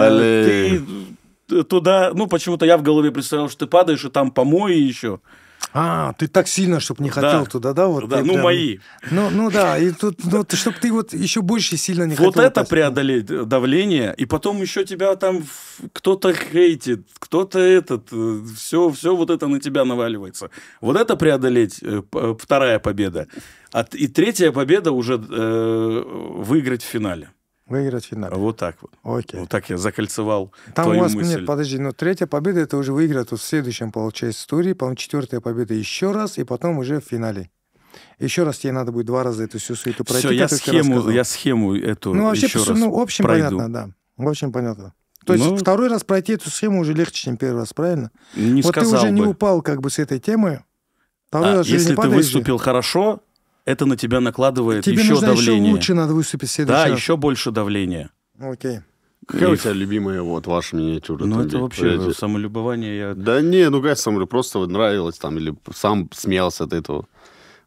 Блин. Ты э, туда, ну почему-то я в голове представлял, что ты падаешь, и там помои еще. А, ты так сильно, чтобы не хотел да. туда, да? Вот да, ну прям... мои. Ну, ну да, и тут, ну, чтобы ты вот еще больше сильно не вот хотел. Вот это упасть. преодолеть э, давление, и потом еще тебя там кто-то хейтит, кто-то этот, все, э, все вот это на тебя наваливается. Вот это преодолеть э, вторая победа. и третья победа уже выиграть в финале. Выиграть финал. Вот так вот. Окей. Вот так я закольцевал Там твою у вас, мысль. Нет, подожди, но третья победа, это уже выиграть в следующем, получается, туре, потом четвертая победа еще раз, и потом уже в финале. Еще раз тебе надо будет два раза эту всю суету пройти. Все, я схему, я схему эту Ну, вообще, еще раз ну, в общем, пройду. понятно, да. В общем, понятно. То есть ну, второй раз пройти эту схему уже легче, чем первый раз, правильно? Не вот сказал ты уже бы. не упал как бы с этой темы. Второй а, раз если ты выступил хорошо, это на тебя накладывает Тебе еще нужно давление. Еще лучше надо выступить Да, раз. еще больше давления. Окей. Какая у тебя любимая вот ваша миниатюра? Ну, там, это вообще ну, самолюбование. Я... Да не, ну, гайс, самолюб, просто нравилось там, или сам смеялся от этого.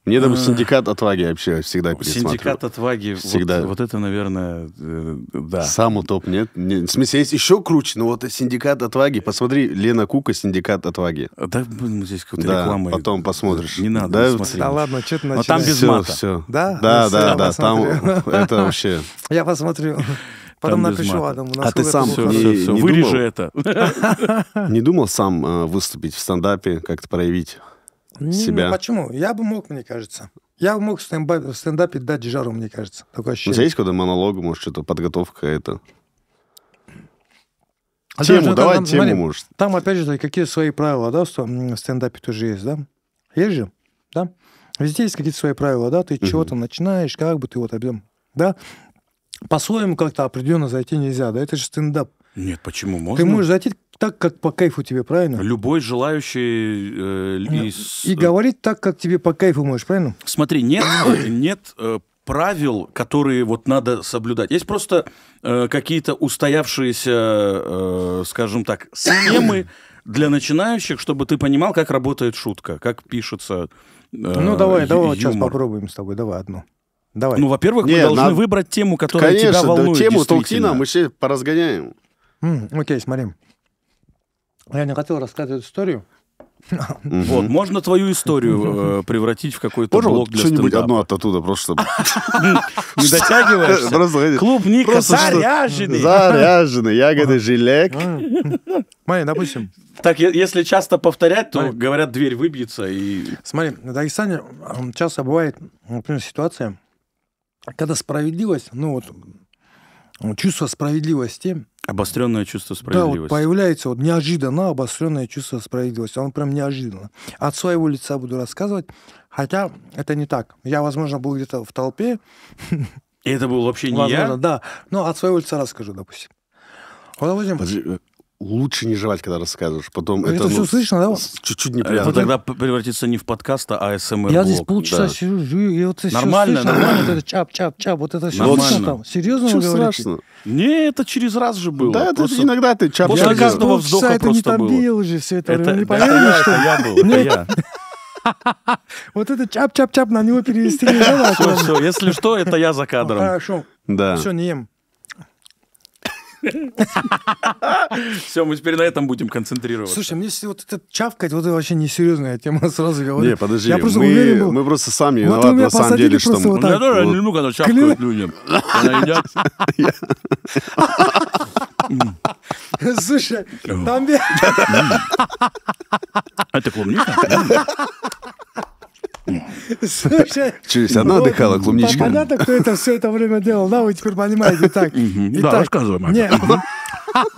Мне там «Синдикат отваги» вообще всегда пересматриваю. «Синдикат отваги», всегда. Вот, вот это, наверное, э, да. Самый топ, нет? Не, в смысле, есть еще круче, но вот «Синдикат отваги». Посмотри, Лена Кука «Синдикат отваги». А, да, блин, здесь какую то да, реклама. потом э, посмотришь. Не надо да, смотреть. Да ладно, что ты начинаешь? Но там без все, мата. Все. Да? Да, да, ну да, там это вообще... Я посмотрю. Потом напишу Адаму. А ты сам все, не, все, все. Не вырежи думал, это. Не думал сам э, выступить в стендапе, как-то проявить себя? Ну, почему? Я бы мог, мне кажется. Я мог в стендапе, в дать жару, мне кажется. Такое ощущение. У тебя есть куда монолог, может, что-то подготовка это? А тему, же, давай там, тему, смотри, может. Там, опять же, какие свои правила, да, что в стендапе тоже есть, да? Есть же, да? Везде есть какие-то свои правила, да? Ты угу. чего то начинаешь, как бы ты вот объем, да? По-своему как-то определенно зайти нельзя, да? Это же стендап. Нет, почему можно? Ты можешь зайти так, как по кайфу тебе, правильно? Любой желающий... Э, ну, и, и э, говорить так, как тебе по кайфу можешь, правильно? Смотри, нет, *coughs* нет э, правил, которые вот надо соблюдать. Есть просто э, какие-то устоявшиеся, э, скажем так, схемы *coughs* для начинающих, чтобы ты понимал, как работает шутка, как пишется э, Ну, давай, давай, юмор. сейчас попробуем с тобой, давай одну. Давай. Ну, во-первых, мы должны надо... выбрать тему, которая Конечно, тебя волнует. Конечно, да, тему толкни мы все поразгоняем. Mm, окей, смотри. Я не хотел рассказывать эту историю. Вот, можно твою историю э, превратить в какой-то блок для что-нибудь одно от оттуда, просто чтобы *laughs* Не дотягиваешься? Клубника заряженный. Заряженный, ягоды жилек. Майя, допустим. Так, если часто повторять, то, говорят, дверь выбьется и... Смотри, в Дагестане часто бывает, например, ситуация, когда справедливость, ну вот чувство справедливости. Обостренное чувство справедливости. Да, вот появляется вот неожиданно обостренное чувство справедливости. Он прям неожиданно. От своего лица буду рассказывать, хотя это не так. Я, возможно, был где-то в толпе. И это был вообще не возможно, я? да. Но от своего лица расскажу, допустим. Вот, допустим... Подожди, э, лучше не жевать, когда рассказываешь. Потом это, это все ну, слышно, да? Чуть-чуть неприятно. Э, это тогда превратится не в подкаст, а АСМР. Я здесь полчаса да. сижу, и вот это нормально, слышно, нормально. Вот это чап-чап-чап, вот это все нормально. там. Серьезно Чего вы говорите? страшно? Не, это через раз же было. Да, просто... это иногда ты чап После каждого вздоха это не там было. же все это. Это, не поверили, что... я был, это ну, я. *laughs* Вот это чап-чап-чап на него перевести не Все, все, если что, это я за кадром. Хорошо. Да. Все, не ем. Все, мы теперь на этом будем концентрироваться. Слушай, мне вот это чавкать, вот это вообще несерьезная тема *laughs* сразу говорю. Не, подожди, я просто мы, уверен был, мы просто сами виноваты на самом деле, что мы... Вот так. Ну, я тоже вот. люблю, когда чавкают людям. *laughs* Когда едят. *laughs* Слушай, там... Это а клубника? *laughs* Слушай, Чусь, одна отдыхала, ну, клубничка. Понятно, кто это все это время делал, да, вы теперь понимаете. Так, да, рассказываем. Нет.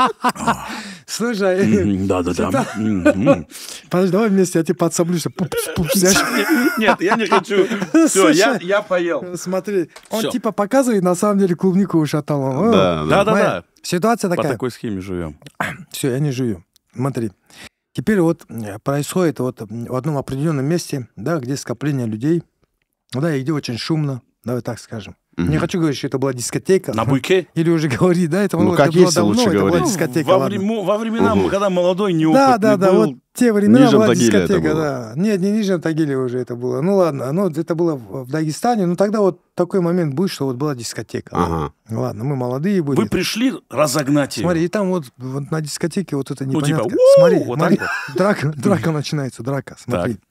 *laughs* Слушай. Да, да, да. Типа, *laughs* подожди, давай вместе, я тебе подсоблюсь. Нет, я не хочу. Ну, все, я поел. Смотри, он типа показывает, на самом деле клубнику ушатал. Да, да, да. Ситуация такая. По такой схеме живем. Все, я не жую. Смотри. Теперь вот э, происходит вот в одном определенном месте, да, где скопление людей, да, и где очень шумно, давай так скажем. Mm-hmm. Не хочу говорить, что это была дискотека. На буйке? *laughs* Или уже говори, да, это, ну, это как было давно, лучше это говорить. была дискотека. Во, врем- во времена, угу. когда молодой, неопытный Да, да, да, был... вот те времена Нижнем была Тагиле дискотека, да. Нет, не Нижнем Тагиле уже это было. Ну ладно, ну, это было в Дагестане, но тогда вот такой момент был, что вот была дискотека. Ага. Ладно, мы молодые были. Вы пришли разогнать ее. Смотри, и там вот, вот на дискотеке вот это ну, непонятно. Ну типа, смотри, вот смотри, вот. драка, драка начинается, драка, смотри. Так.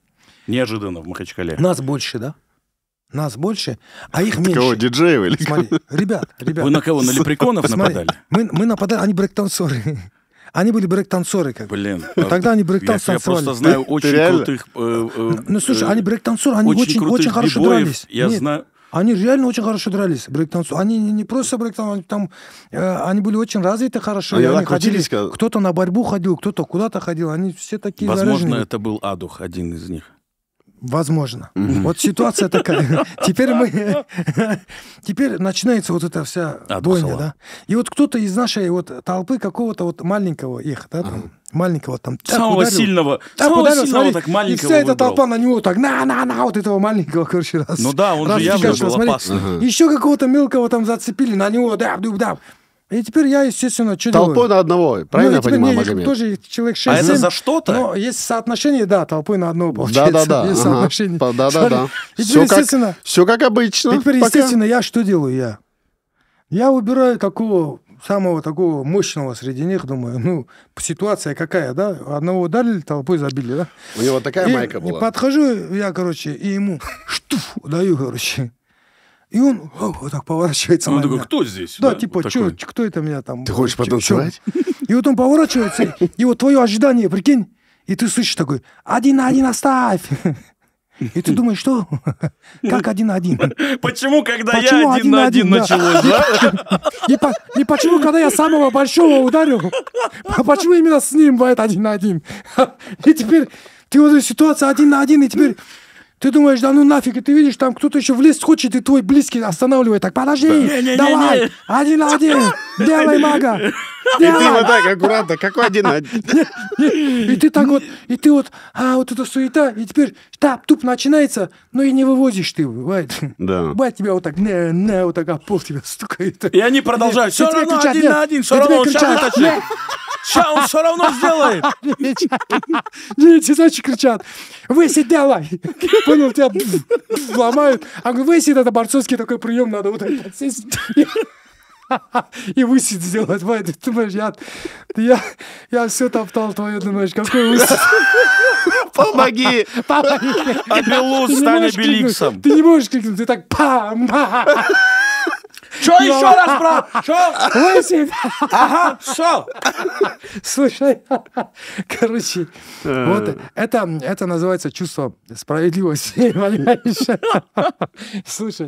Неожиданно в Махачкале. Нас больше, да? Нас больше, а их *laughs* меньше. Кого, диджеев или Смотри, ребят, *laughs* ребят. Вы на кого, на лепреконов нападали? Мы, мы нападали, они брейк-танцоры. *laughs* Они были брейк-танцоры. Как Блин. А тогда они брейк-танцоры. Я, я просто знаю ты, очень ты крутых... Э, э, ну, ну слушай, э, они брейк-танцоры, они очень, очень, очень хорошо дрались. Я Нет, знаю... Они реально очень хорошо дрались, брейк Они не просто брейк там, э, они были очень развиты хорошо. А они, они ходили, как... кто-то на борьбу ходил, кто-то куда-то ходил. Они все такие Возможно, заряженные. это был Адух, один из них. Возможно. Mm-hmm. Вот ситуация такая. *laughs* Теперь мы... Теперь начинается вот эта вся Отбусала. бойня, да? И вот кто-то из нашей вот толпы какого-то вот маленького их, да, там, маленького там... Самого сильного. самого сильного, так маленького И вся эта толпа на него так, на-на-на, вот этого маленького, короче, раз. Ну да, он же явно был опасный. Еще какого-то мелкого там зацепили, на него, да, да, да. И теперь я, естественно, что Толпой делаю? на одного, ну, правильно ну, я понимаю, мне, их тоже человек 6 А это за что-то? Но есть соотношение, да, толпой на одного получается. Да-да-да. Есть ага. соотношение. Да-да-да. И теперь, все естественно... Как, все как обычно. И теперь, пока. естественно, я что делаю я? Я выбираю такого самого такого мощного среди них, думаю, ну, ситуация какая, да? Одного ударили, толпой забили, да? У него такая и, майка была. И подхожу я, короче, и ему штуф даю, короче. И он о, вот так поворачивается. А он на такой, меня. кто здесь? Да, да типа, вот чё, кто это меня там? Ты хочешь потанцевать? И вот он поворачивается, и вот твое ожидание, прикинь, и ты слышишь такой, один на один оставь. И ты думаешь, что? Как один на один? Почему, когда почему я один на один, один началось, да? И, по, и почему, когда я самого большого ударил, а почему именно с ним бывает один на один? И теперь ты вот ситуация один на один, и теперь ты думаешь, да ну нафиг, и ты видишь, там кто-то еще влез хочет, и твой близкий останавливает. Так, подожди, не, давай, один на один, делай мага. И ты вот так аккуратно, какой один на один? И ты так вот, и ты вот, а вот эта суета, и теперь тап туп начинается, но и не вывозишь ты, бывает. Да. Бывает тебя вот так, не, не, вот так, а пол тебя стукает. И они продолжают, все равно один на один, все равно, сейчас Ща он все равно сделает. *laughs* Дети, значит, кричат. Высить давай. Понял, тебя ломают. А высить это борцовский такой прием, надо вот так сесть и высид сделать. Вань, ты думаешь, я, я, я все топтал твою, думаешь, какой высид? Помоги! Помоги! Абелус стань обеликсом. Ты не можешь крикнуть, ты так пам! Что еще раз, брат? Что? Лысый. Ага, все. Слушай, короче, вот это, это называется чувство справедливости, понимаешь? *laughs* Слушай,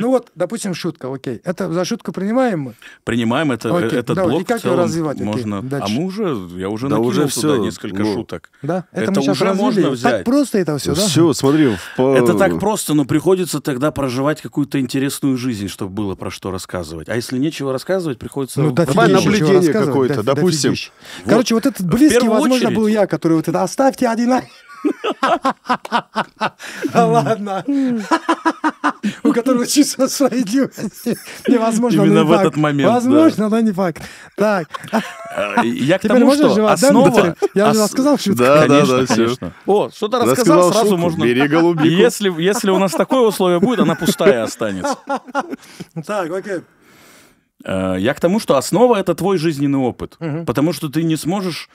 ну вот, допустим, шутка, окей. Это за шутку принимаем мы? Принимаем это, э, окей, этот да, блок и как в целом развивать? Можно. Окей, а мы уже, я уже да уже все. несколько ну, шуток. Да, это, это уже можно взять. Так просто это все, да? Все, смотри. В... Это так просто, но приходится тогда проживать какую-то интересную жизнь, чтобы было про что что рассказывать. А если нечего рассказывать, приходится... Ну, Давай наблюдение какое-то, до, допустим. Вот. Короче, вот этот близкий, возможно, очередь... был я, который вот это «оставьте один...» *laughs* *laughs* Ладно у которого чувство справедливости невозможно. Именно в этот момент. Возможно, но не факт. Так. Э, я к тому, что основа... Я уже сказал шутку. Да, да, да, О, что-то рассказал, сразу можно... Бери голубику. Если у нас такое условие будет, она пустая останется. Так, окей. Э, я к тому, что основа — это твой жизненный опыт. Потому что ты не сможешь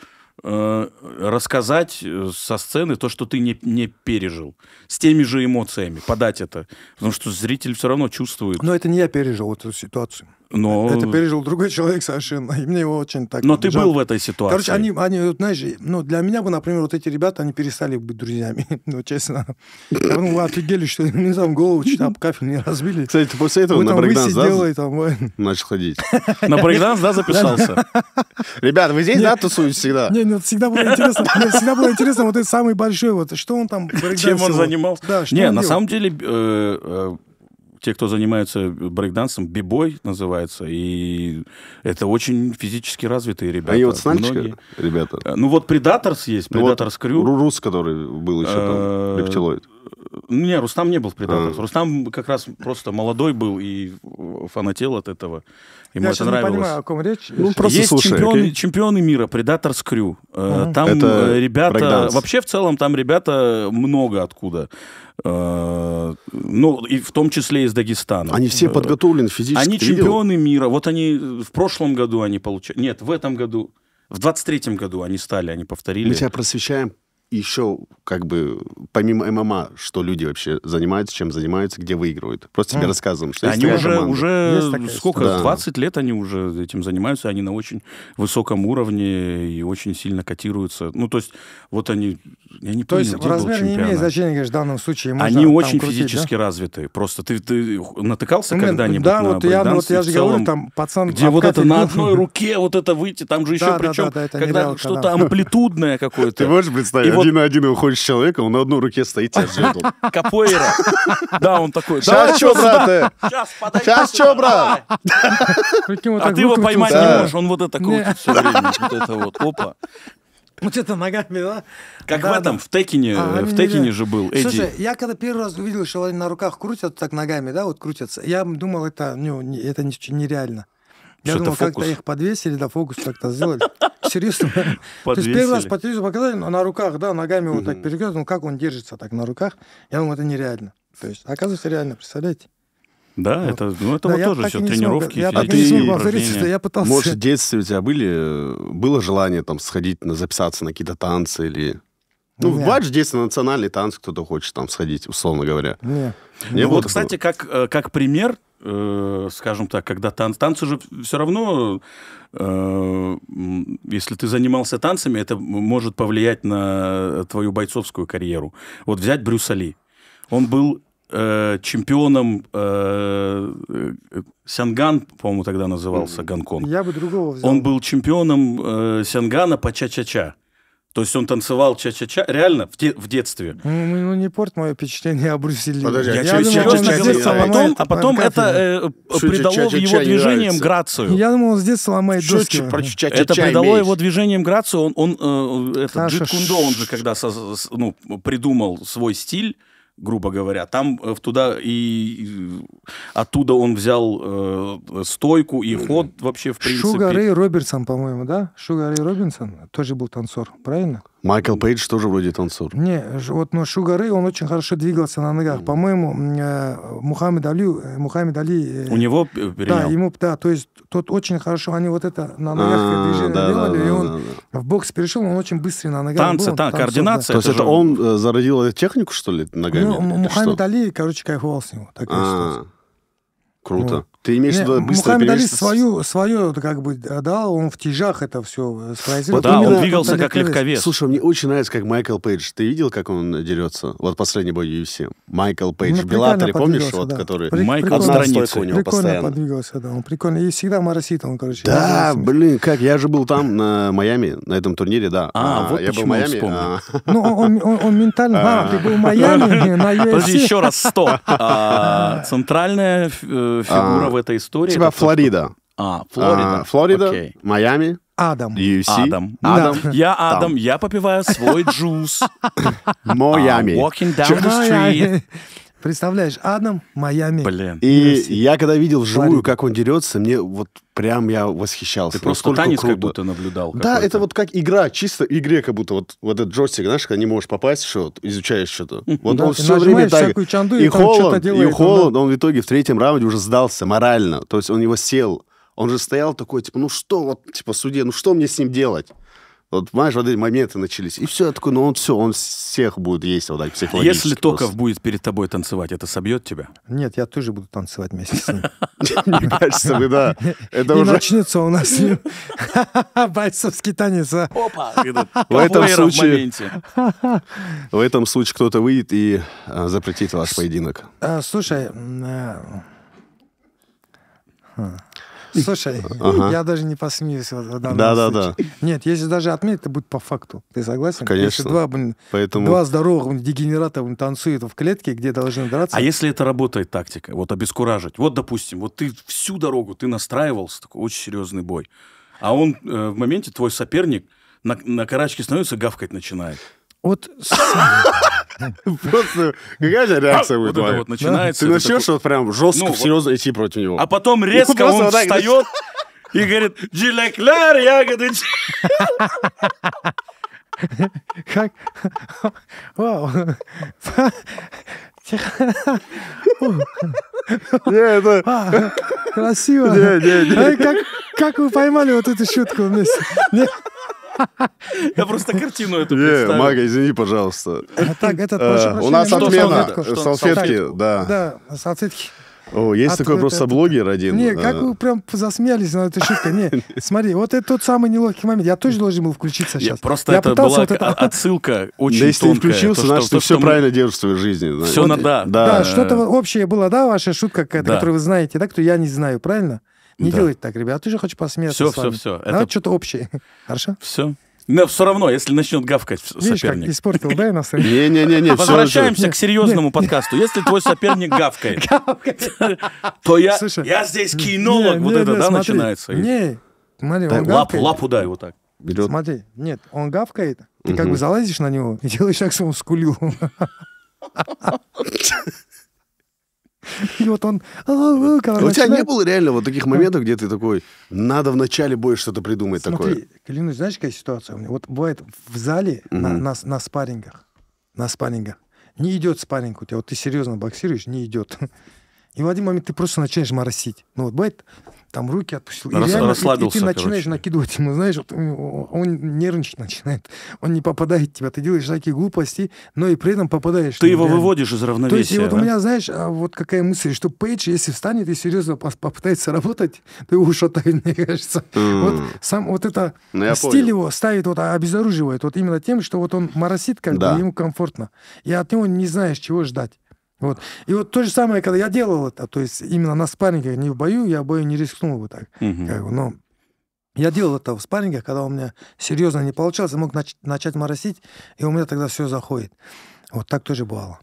Э, рассказать э, со сцены то, что ты не, не пережил. С теми же эмоциями подать это. Потому что зритель все равно чувствует. Но это не я пережил эту ситуацию. Но... Это пережил другой человек совершенно, и мне его очень так... Но обижал. ты был в этой ситуации. Короче, они, они знаешь, ну, для меня бы, например, вот эти ребята, они перестали быть друзьями, *laughs* ну, честно. ну, вы офигели, что мне там голову чуть об кафель не разбили. Кстати, после этого на брейкданс, да? там, начал ходить. На брейкданс, да, записался? *laughs* Ребята, вы здесь, да, тусуетесь всегда? Не, ну, всегда было интересно, всегда было интересно вот этот самый большой, вот, что он там... Чем он занимался? Да, Не, на самом деле, э, э, те, кто занимается брейкдансом, бибой называется, и это очень физически развитые ребята. А и вот с ребята? А, ну вот Предаторс есть, ну Predators ну, Crew. Вот Рус, который был еще там, а, рептилоид. Не, Рустам не был в Predators. А. Рустам как раз просто молодой был и фанател от этого. Ему Я это нравилось. не понимаю, о ком речь. Ну, просто Есть слушай, чемпионы, okay. чемпионы мира, Predator Screw. Угу. Там это э, ребята... Брейкданс. Вообще, в целом, там ребята много откуда. Э, ну, и в том числе из Дагестана. Они все подготовлены физически. Они чемпионы видел? мира. Вот они в прошлом году они получали... Нет, в этом году... В 23-м году они стали, они повторили. Мы тебя просвещаем еще как бы помимо ММА, что люди вообще занимаются, чем занимаются, где выигрывают. Просто тебе mm. рассказываем, что они уже команда. уже сколько да. 20 лет они уже этим занимаются, они на очень высоком уровне и очень сильно котируются. Ну то есть вот они, я не то помню, есть где размер был не имеет значения, конечно, в данном случае. Можно они очень крутить, физически да? развитые. Просто ты ты натыкался ну, когда-нибудь да, на вот я, ну, вот я же говорю, там пацан где вот это на одной руке вот это выйти, там же еще да, причем когда что-то амплитудное какое-то. Ты можешь представить? один на один выходишь с он на одной руке стоит тебя *laughs* Капоэра. Да, он такой. Сейчас что, брат? Сейчас, что, брат? А ты его поймать не можешь, он вот это крутит все время. Вот это вот, опа. Вот это ногами, да? Как да, в этом, да. в Текине, а, в Текине же был. Эдди. Слушай, я когда первый раз увидел, что они на руках крутят так ногами, да, вот крутятся, я думал, это, ну, это нереально. Я думал, как-то их подвесили, да, фокус как-то сделали. *laughs* Серьезно. То есть первый раз по телевизору показали, но ну, на руках, да, ногами вот так перекрыт, ну как он держится так на руках, я думаю, это нереально. То есть, оказывается, реально, представляете? Да, вот. это, ну, это да, вот тоже все тренировки. Я так не смог повториться, я пытался. Может, в детстве у тебя были, было желание там сходить, на, записаться на какие-то танцы или... Ну, в ваш детстве национальный танцы кто-то хочет там сходить, условно говоря. Нет ну, вот, кстати, как, э, как пример, э, скажем так, когда тан танцы уже все равно, э, если ты занимался танцами, это может повлиять на твою бойцовскую карьеру. Вот взять Брюса Ли. Он был э, чемпионом э, э Сянган, по-моему, тогда назывался Гонконг. Я бы другого взял. Он был чемпионом э, Сянгана по ча-ча-ча. То есть он танцевал ча-ча-ча, реально, в, де- в детстве. Ну, ну, ну не порт мое впечатление о Брюсе Подожди, а я, я думал, он с детства ломает, ломает, а потом это э, придало ча -ча -ча его движением грацию. Я думал, он с детства ломает Что доски. Про ча -ча -ча это придало имеешь. его движением грацию. Он, он э, этот Джит Кундо, он же когда со, ну, придумал свой стиль, грубо говоря. Там э, туда и оттуда он взял э, стойку и ход вообще в принципе. Шуга Рэй Робертсон, по-моему, да? Шуга Рэй Робертсон тоже был танцор, правильно? Майкл Пейдж тоже вроде танцор. Не, вот но ну, Шугары, он очень хорошо двигался на ногах. Mm. По-моему, э, Мухаммед Али, э, Мухаммед Али... Э, У него перенял? Да, ему, да, то есть тот очень хорошо, они вот это на а, ногах а, движение да, делали, да, да, и он да, в бокс перешел, он очень быстрый на ногах Танцы, был, та, танцор, координация. Да. То есть это он зародил технику, что ли, ногами? Ну, Мухаммед Али, короче, кайфовал с него. а, круто. Вот. Ты имеешь в виду быстро Мухаммед Али свою, свою, как бы, да, он в тяжах это все спросил. Вот, да, он двигался как легковес. Слушай, мне очень нравится, как Майкл Пейдж. Ты видел, как он дерется? Вот последний бой UFC. Майкл Пейдж. Ну, Беллатори, помнишь, да. вот, который... При, Майкл одна у него прикольно постоянно. подвигался, да. Он прикольно. И всегда моросит он, короче. Да, блин, как, я же был там, на Майами, на этом турнире, да. А, а вот я был в Майами. А. Ну, он, он, он ментально... А, ты был в Майами *laughs* на UFC. Подожди, еще раз, сто, а, Центральная э, фигура в этой истории... У типа тебя Флорида. А, Флорида. А, Флорида, okay. Майами. Адам. UFC. Адам. Адам. Я Адам, я попиваю свой *laughs* джуз. Майами. А, walking down the street. Представляешь, Адам, Майами. Блин. И Россия. я когда видел вживую, как он дерется, мне вот прям я восхищался. Ты просто танец круто. как будто наблюдал. Да, это вот как игра, чисто игре как будто. Вот, вот этот джойстик, знаешь, когда не можешь попасть, что изучаешь что-то. Вот да, он все время так. Чанду, и, и Холланд, делает, и Холланд, он в итоге в третьем раунде уже сдался морально. То есть он его сел. Он же стоял такой, типа, ну что, вот, типа, судья, ну что мне с ним делать? Вот, понимаешь, вот эти моменты начались. И все, я такой, ну он все, он всех будет есть вот так психологически. Если просто. Токов будет перед тобой танцевать, это собьет тебя? Нет, я тоже буду танцевать вместе с ним. *laughs* Мне кажется, вы, да. Это уже... начнется у нас *laughs* бойцовский танец. А. Опа! *laughs* В этом случае... В этом случае кто-то выйдет и а, запретит ваш поединок. Э, слушай, э, хм. Слушай, ага. я даже не посмеюсь в данном да, случае. Да, да, Нет, если даже отменят, это будет по факту. Ты согласен? Конечно. Если два, блин, Поэтому... два здоровых дегенерата блин, танцуют в клетке, где должны драться. А если это работает тактика, вот обескуражить? Вот, допустим, вот ты всю дорогу, ты настраивался, такой очень серьезный бой. А он э, в моменте, твой соперник, на, на карачке становится, гавкать начинает. От... *laughs* Просто какая же реакция а, будет? Вот вот начинается. Ты начнешь вот прям жестко, ну, серьезно идти против него. А потом резко он встает и говорит, Джилекляр, ягоды. Как? Вау. Не, это... А, красиво. Не, не, не. Как, вы поймали вот эту шутку вместе? *laughs* Я просто картину эту представил. Мага, извини, пожалуйста. А так, этот... Э, у нас отмена салфетки, да. Да, салфетки. О, есть а такой это, просто это, блогер один. Не, э, как вы прям засмеялись над этой шуткой. Не, *laughs* смотри, вот это тот самый неловкий момент. Я тоже должен был включиться сейчас. Я просто я это была вот это... отсылка очень да, если тонкая. ты включился, то, значит, что, ты все что правильно мы... держишь в своей жизни. Все вот, на да. Да, да. что-то общее было, да, ваша шутка какая-то, да. которую вы знаете, да, кто я не знаю, правильно? Не да. делайте так, ребят. А ты же хочешь посмеяться Все, все, все. Надо Это... что-то общее. *laughs* Хорошо? Все. Но все равно, если начнет гавкать Видишь, соперник. Как испортил, да, нас? Не-не-не. Возвращаемся к серьезному подкасту. Если твой соперник гавкает, *laughs* то я, здесь кинолог. вот это, да, начинается? Не, смотри, он лапу, лапу дай вот так. Берет. Смотри, нет, он гавкает, ты как бы залазишь на него и делаешь так, что он скулил. *laughs* И вот он... «А, а, а», у тебя не было реально вот таких моментов, где ты такой, надо в начале боя что-то придумать такое? клянусь, знаешь, какая ситуация у меня? Вот бывает в зале на спаррингах, на спаррингах, не идет спарринг у тебя, вот ты серьезно боксируешь, не идет. *laughs* И в один момент ты просто начинаешь моросить. Ну вот бывает, там руки отпустил. Рас, и, реально, расслабился, и, и ты начинаешь короче. накидывать ему, знаешь, вот, он нервничать начинает. Он не попадает в тебя. Ты делаешь всякие глупости, но и при этом попадаешь. Ты его реально. выводишь из равновесия. То есть, и вот а? у меня, знаешь, а, вот какая мысль, что Пейдж, если встанет и серьезно попытается работать, ты его шатает, мне кажется. Mm. Вот сам вот это ну, стиль понял. его ставит, вот а, обезоруживает. Вот именно тем, что вот он моросит, как да. бы ему комфортно. И от него не знаешь, чего ждать. Вот. И вот то же самое, когда я делал это, то есть именно на спарринге, не в бою, я в бою не рискнул бы так. Угу. Как бы, но я делал это в спарринге, когда у меня серьезно не получалось, я мог нач- начать моросить, и у меня тогда все заходит. Вот так тоже бывало.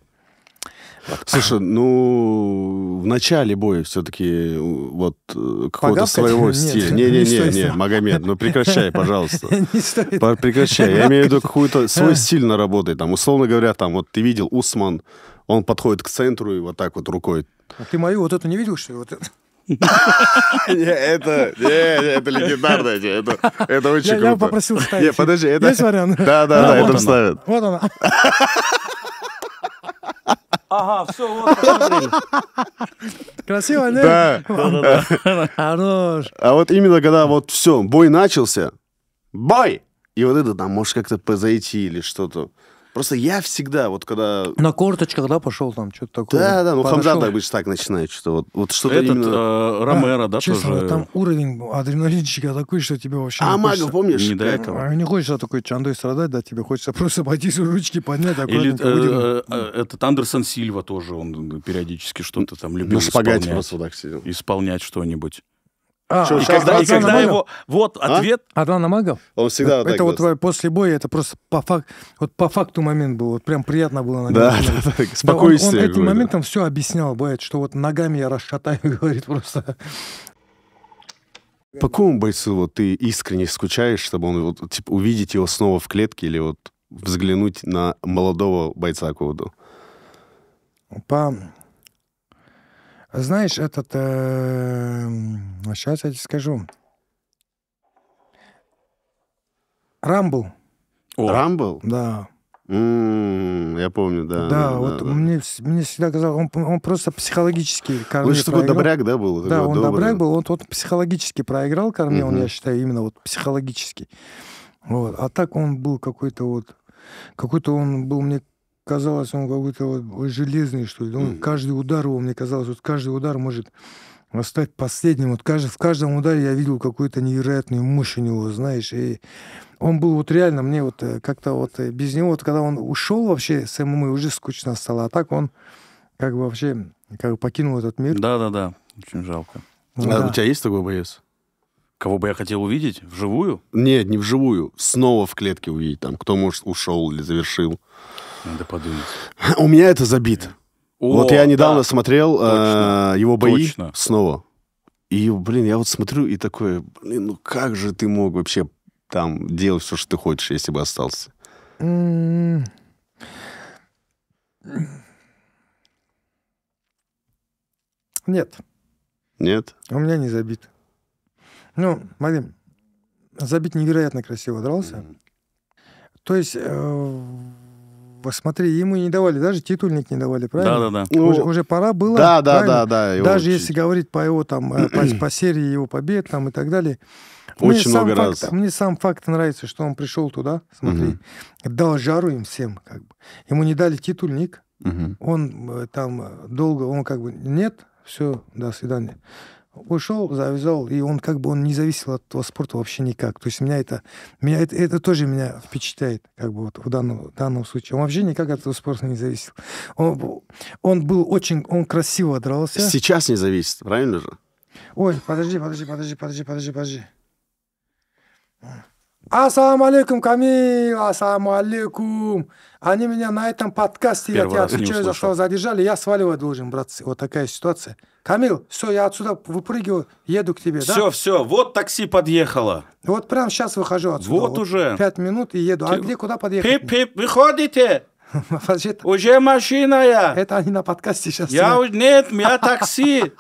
Вот. Слушай, ну в начале боя все-таки вот э, какого-то своего *laughs* стиля. Не-не-не, не, Магомед, ну прекращай, пожалуйста. *laughs* Не стоит. Прекращай. Я имею в виду какой-то *laughs* свой стиль наработай. Там, условно говоря, там вот ты видел Усман, он подходит к центру и вот так вот рукой. А ты мою вот эту не видел, что ли? Вот это? *laughs* Это это легендарно Это это очень круто. Я попросил вставить. Нет, подожди. Есть вариант? Да, да, да, это вставят. Вот она. Ага, все, вот, Красиво, не? Да. Хорош. А вот именно когда вот все, бой начался, бой! И вот это там, может, как-то позайти или что-то. Просто я всегда, вот когда... На корточках, да, пошел там, что-то такое. Да, да, ну Подошел. Хамзат обычно так начинает, что вот, вот что-то Этот, именно... Э, Ромеро, да, да честно, тоже? там уровень адреналинчика такой, что тебе вообще А магов хочется... помнишь? Не до этого. А не хочется такой чандой страдать, да, тебе хочется *laughs* просто пойти с ручки поднять. Такой, Или э, э, этот Андерсон Сильва тоже, он периодически что-то там любил На спагате просто так сидел. Исполнять что-нибудь. А, Что, и когда, и когда Магов? его... Вот а? ответ. Адлана Магов? Он всегда вот, Это вот говорит. после боя, это просто по, фак... вот по факту момент был. Вот прям приятно было. На него. да, *laughs* да, да, спокойствие. Да, он, он этим моментом все объяснял, бывает, что вот ногами я расшатаю, *laughs* говорит просто. По какому бойцу вот ты искренне скучаешь, чтобы он вот, типа, увидеть его снова в клетке или вот взглянуть на молодого бойца какого-то? По... Знаешь, этот... Э сейчас я тебе скажу. Рамбл. О. Рамбл? Да. Mm, я помню, да. Да, да вот да, мне, да. мне всегда казалось, он, он просто психологически кормил. Ну, Лучше такой добряк, да, был? Да, он добрый. добряк был, он, он психологически проиграл корме, uh он, я считаю, именно вот психологически. Вот. А так он был какой-то вот, какой-то он был, мне казалось, он какой-то вот железный, что ли. Он, uh Каждый удар его, мне казалось, вот каждый удар может но стать последним. Вот каждый, в каждом ударе я видел какую-то невероятную мощь у него, знаешь, и он был вот реально мне вот э, как-то вот э, без него, вот когда он ушел вообще с ММА, уже скучно стало, а так он как бы вообще как бы покинул этот мир. Да-да-да, очень жалко. Ну, а у тебя есть такой боец? Кого бы я хотел увидеть? Вживую? Нет, не вживую. Снова в клетке увидеть там, кто, может, ушел или завершил. Надо подумать. У меня это забито. О, вот я недавно да. смотрел э, точно, э, его бои точно. снова. И, блин, я вот смотрю и такой, блин, ну как же ты мог вообще там делать все, что ты хочешь, если бы остался? Нет. Нет? У меня не забит. Ну, Марин, забит невероятно красиво дрался. Mm. То есть... Э посмотри, ему не давали, даже титульник не давали, правильно? Да, да, да. Уже, ну, уже пора было. Да, да, да, да. даже учить. если говорить по его там, э, по, *clears throat* по серии его побед там и так далее. Очень мне много раз. Факт, мне сам факт нравится, что он пришел туда, смотри, угу. дал жару им всем, как бы. Ему не дали титульник, угу. он э, там э, долго, он как бы нет, все, до свидания ушел, завязал, и он как бы он не зависел от этого спорта вообще никак. То есть меня это, меня это, это тоже меня впечатляет, как бы вот в данном, данном случае. Он вообще никак от этого спорта не зависел. Он, был, он был очень, он красиво дрался. Сейчас не зависит, правильно же? Ой, подожди, подожди, подожди, подожди, подожди, подожди. Ассаламу алейкум, Камил, ассаламу алейкум. Они меня на этом подкасте, Первый я тебя отвечаю, за что задержали, я сваливать должен, братцы. Вот такая ситуация. Камил, все, я отсюда выпрыгиваю, еду к тебе, Все, да? все, вот такси подъехало. Вот прям сейчас выхожу отсюда. Вот, вот уже. Пять минут и еду. А Ты... А где, куда подъехать? Пип-пип, выходите. *laughs* Уже машина я. Это они на подкасте сейчас. Я уже, нет, я *laughs* такси.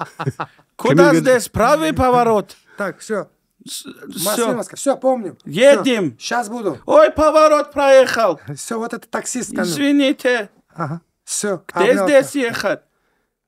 Куда здесь? Правый поворот. Так, все. Все. все, помню. Едем. Сейчас буду. Ой, поворот проехал. Все, вот это таксист. Извините. Ага. Все. Где здесь ехать?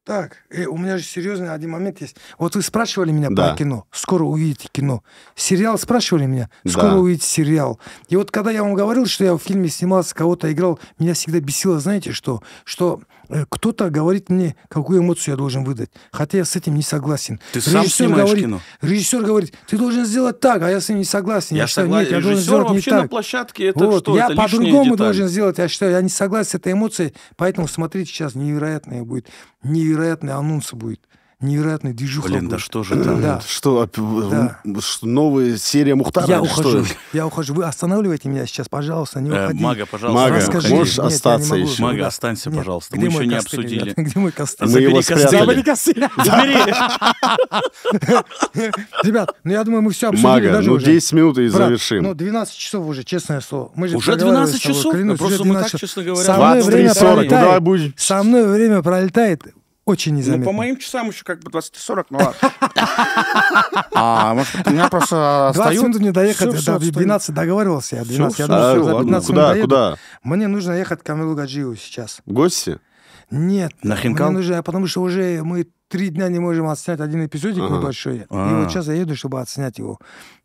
Так, э, у меня же серьезный один момент есть. Вот вы спрашивали меня да. про кино. Скоро увидите кино. Сериал спрашивали меня. Скоро да. увидите сериал. И вот когда я вам говорил, что я в фильме снимался, кого-то играл, меня всегда бесило, знаете, что, что Э, кто-то говорит мне, какую эмоцию я должен выдать. Хотя я с этим не согласен. Ты режиссер сам снимаешь говорит, кино? Режиссер говорит, ты должен сделать так, а я с ним не согласен. Я, я считаю, согласен. Нет, я режиссер должен вообще не так. на площадке это вот. что? Я по-другому должен сделать. Я считаю, я не согласен с этой эмоцией, поэтому смотрите сейчас невероятное будет, невероятный анонс будет невероятная движуха. Блин, будет. *clears throat* да что же а, там? Да. Что, да. новая серия Мухтара? Я ухожу, что? я ухожу. Вы останавливайте меня сейчас, пожалуйста, не э, уходи. Э, мага, пожалуйста. Мага, Расскажи. можешь Нет, остаться не еще. Мага, останься, Нет. пожалуйста. Где мы еще костыль, не обсудили. Ребята? Где мой костыль? Мы его спрятали. костыль. Забери. *laughs* Ребят, ну я думаю, мы все обсудили. Мага, ну 10 минут и завершим. Ну 12 часов уже, честное слово. Уже 12 часов? Ну, просто мы так, честно говоря, 23.40. Ну давай Со мной время пролетает. Очень ну, незаметно. Ну, по моим часам еще как бы 20.40, ну ладно. А, может, у меня просто 20 минут не доехать, до 12 договаривался я, 12, я думаю, Куда, куда? Мне нужно ехать к Камилу Гаджиеву сейчас. В гости? Нет. На Хинкал? Мне нужно, потому что уже мы три дня не можем отснять один эпизодик небольшой. И а. вот сейчас я еду, чтобы отснять его.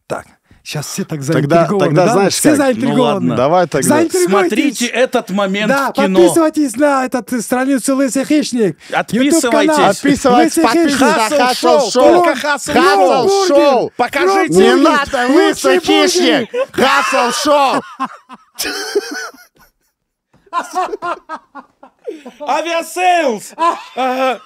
Так, Сейчас все так заинтригованы. Тогда, тогда да? знаешь, все как? Ну заинтригованы. Ну, ладно, давай тогда. Смотрите этот момент да, в кино. подписывайтесь на этот э, страницу Лысый Хищник. Отписывайтесь. Отписывайтесь, подписывайтесь. Хасл Шоу. Хасл Шоу. Покажите. Не надо, Лысый Хищник. Хасл Шоу. Авиасейлс! *laughs* Ага.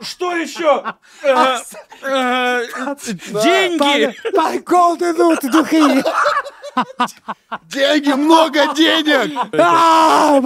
Что еще? Э, а э, э, деньги! Погоды идут духи! Деньги, много *laughs* денег! А,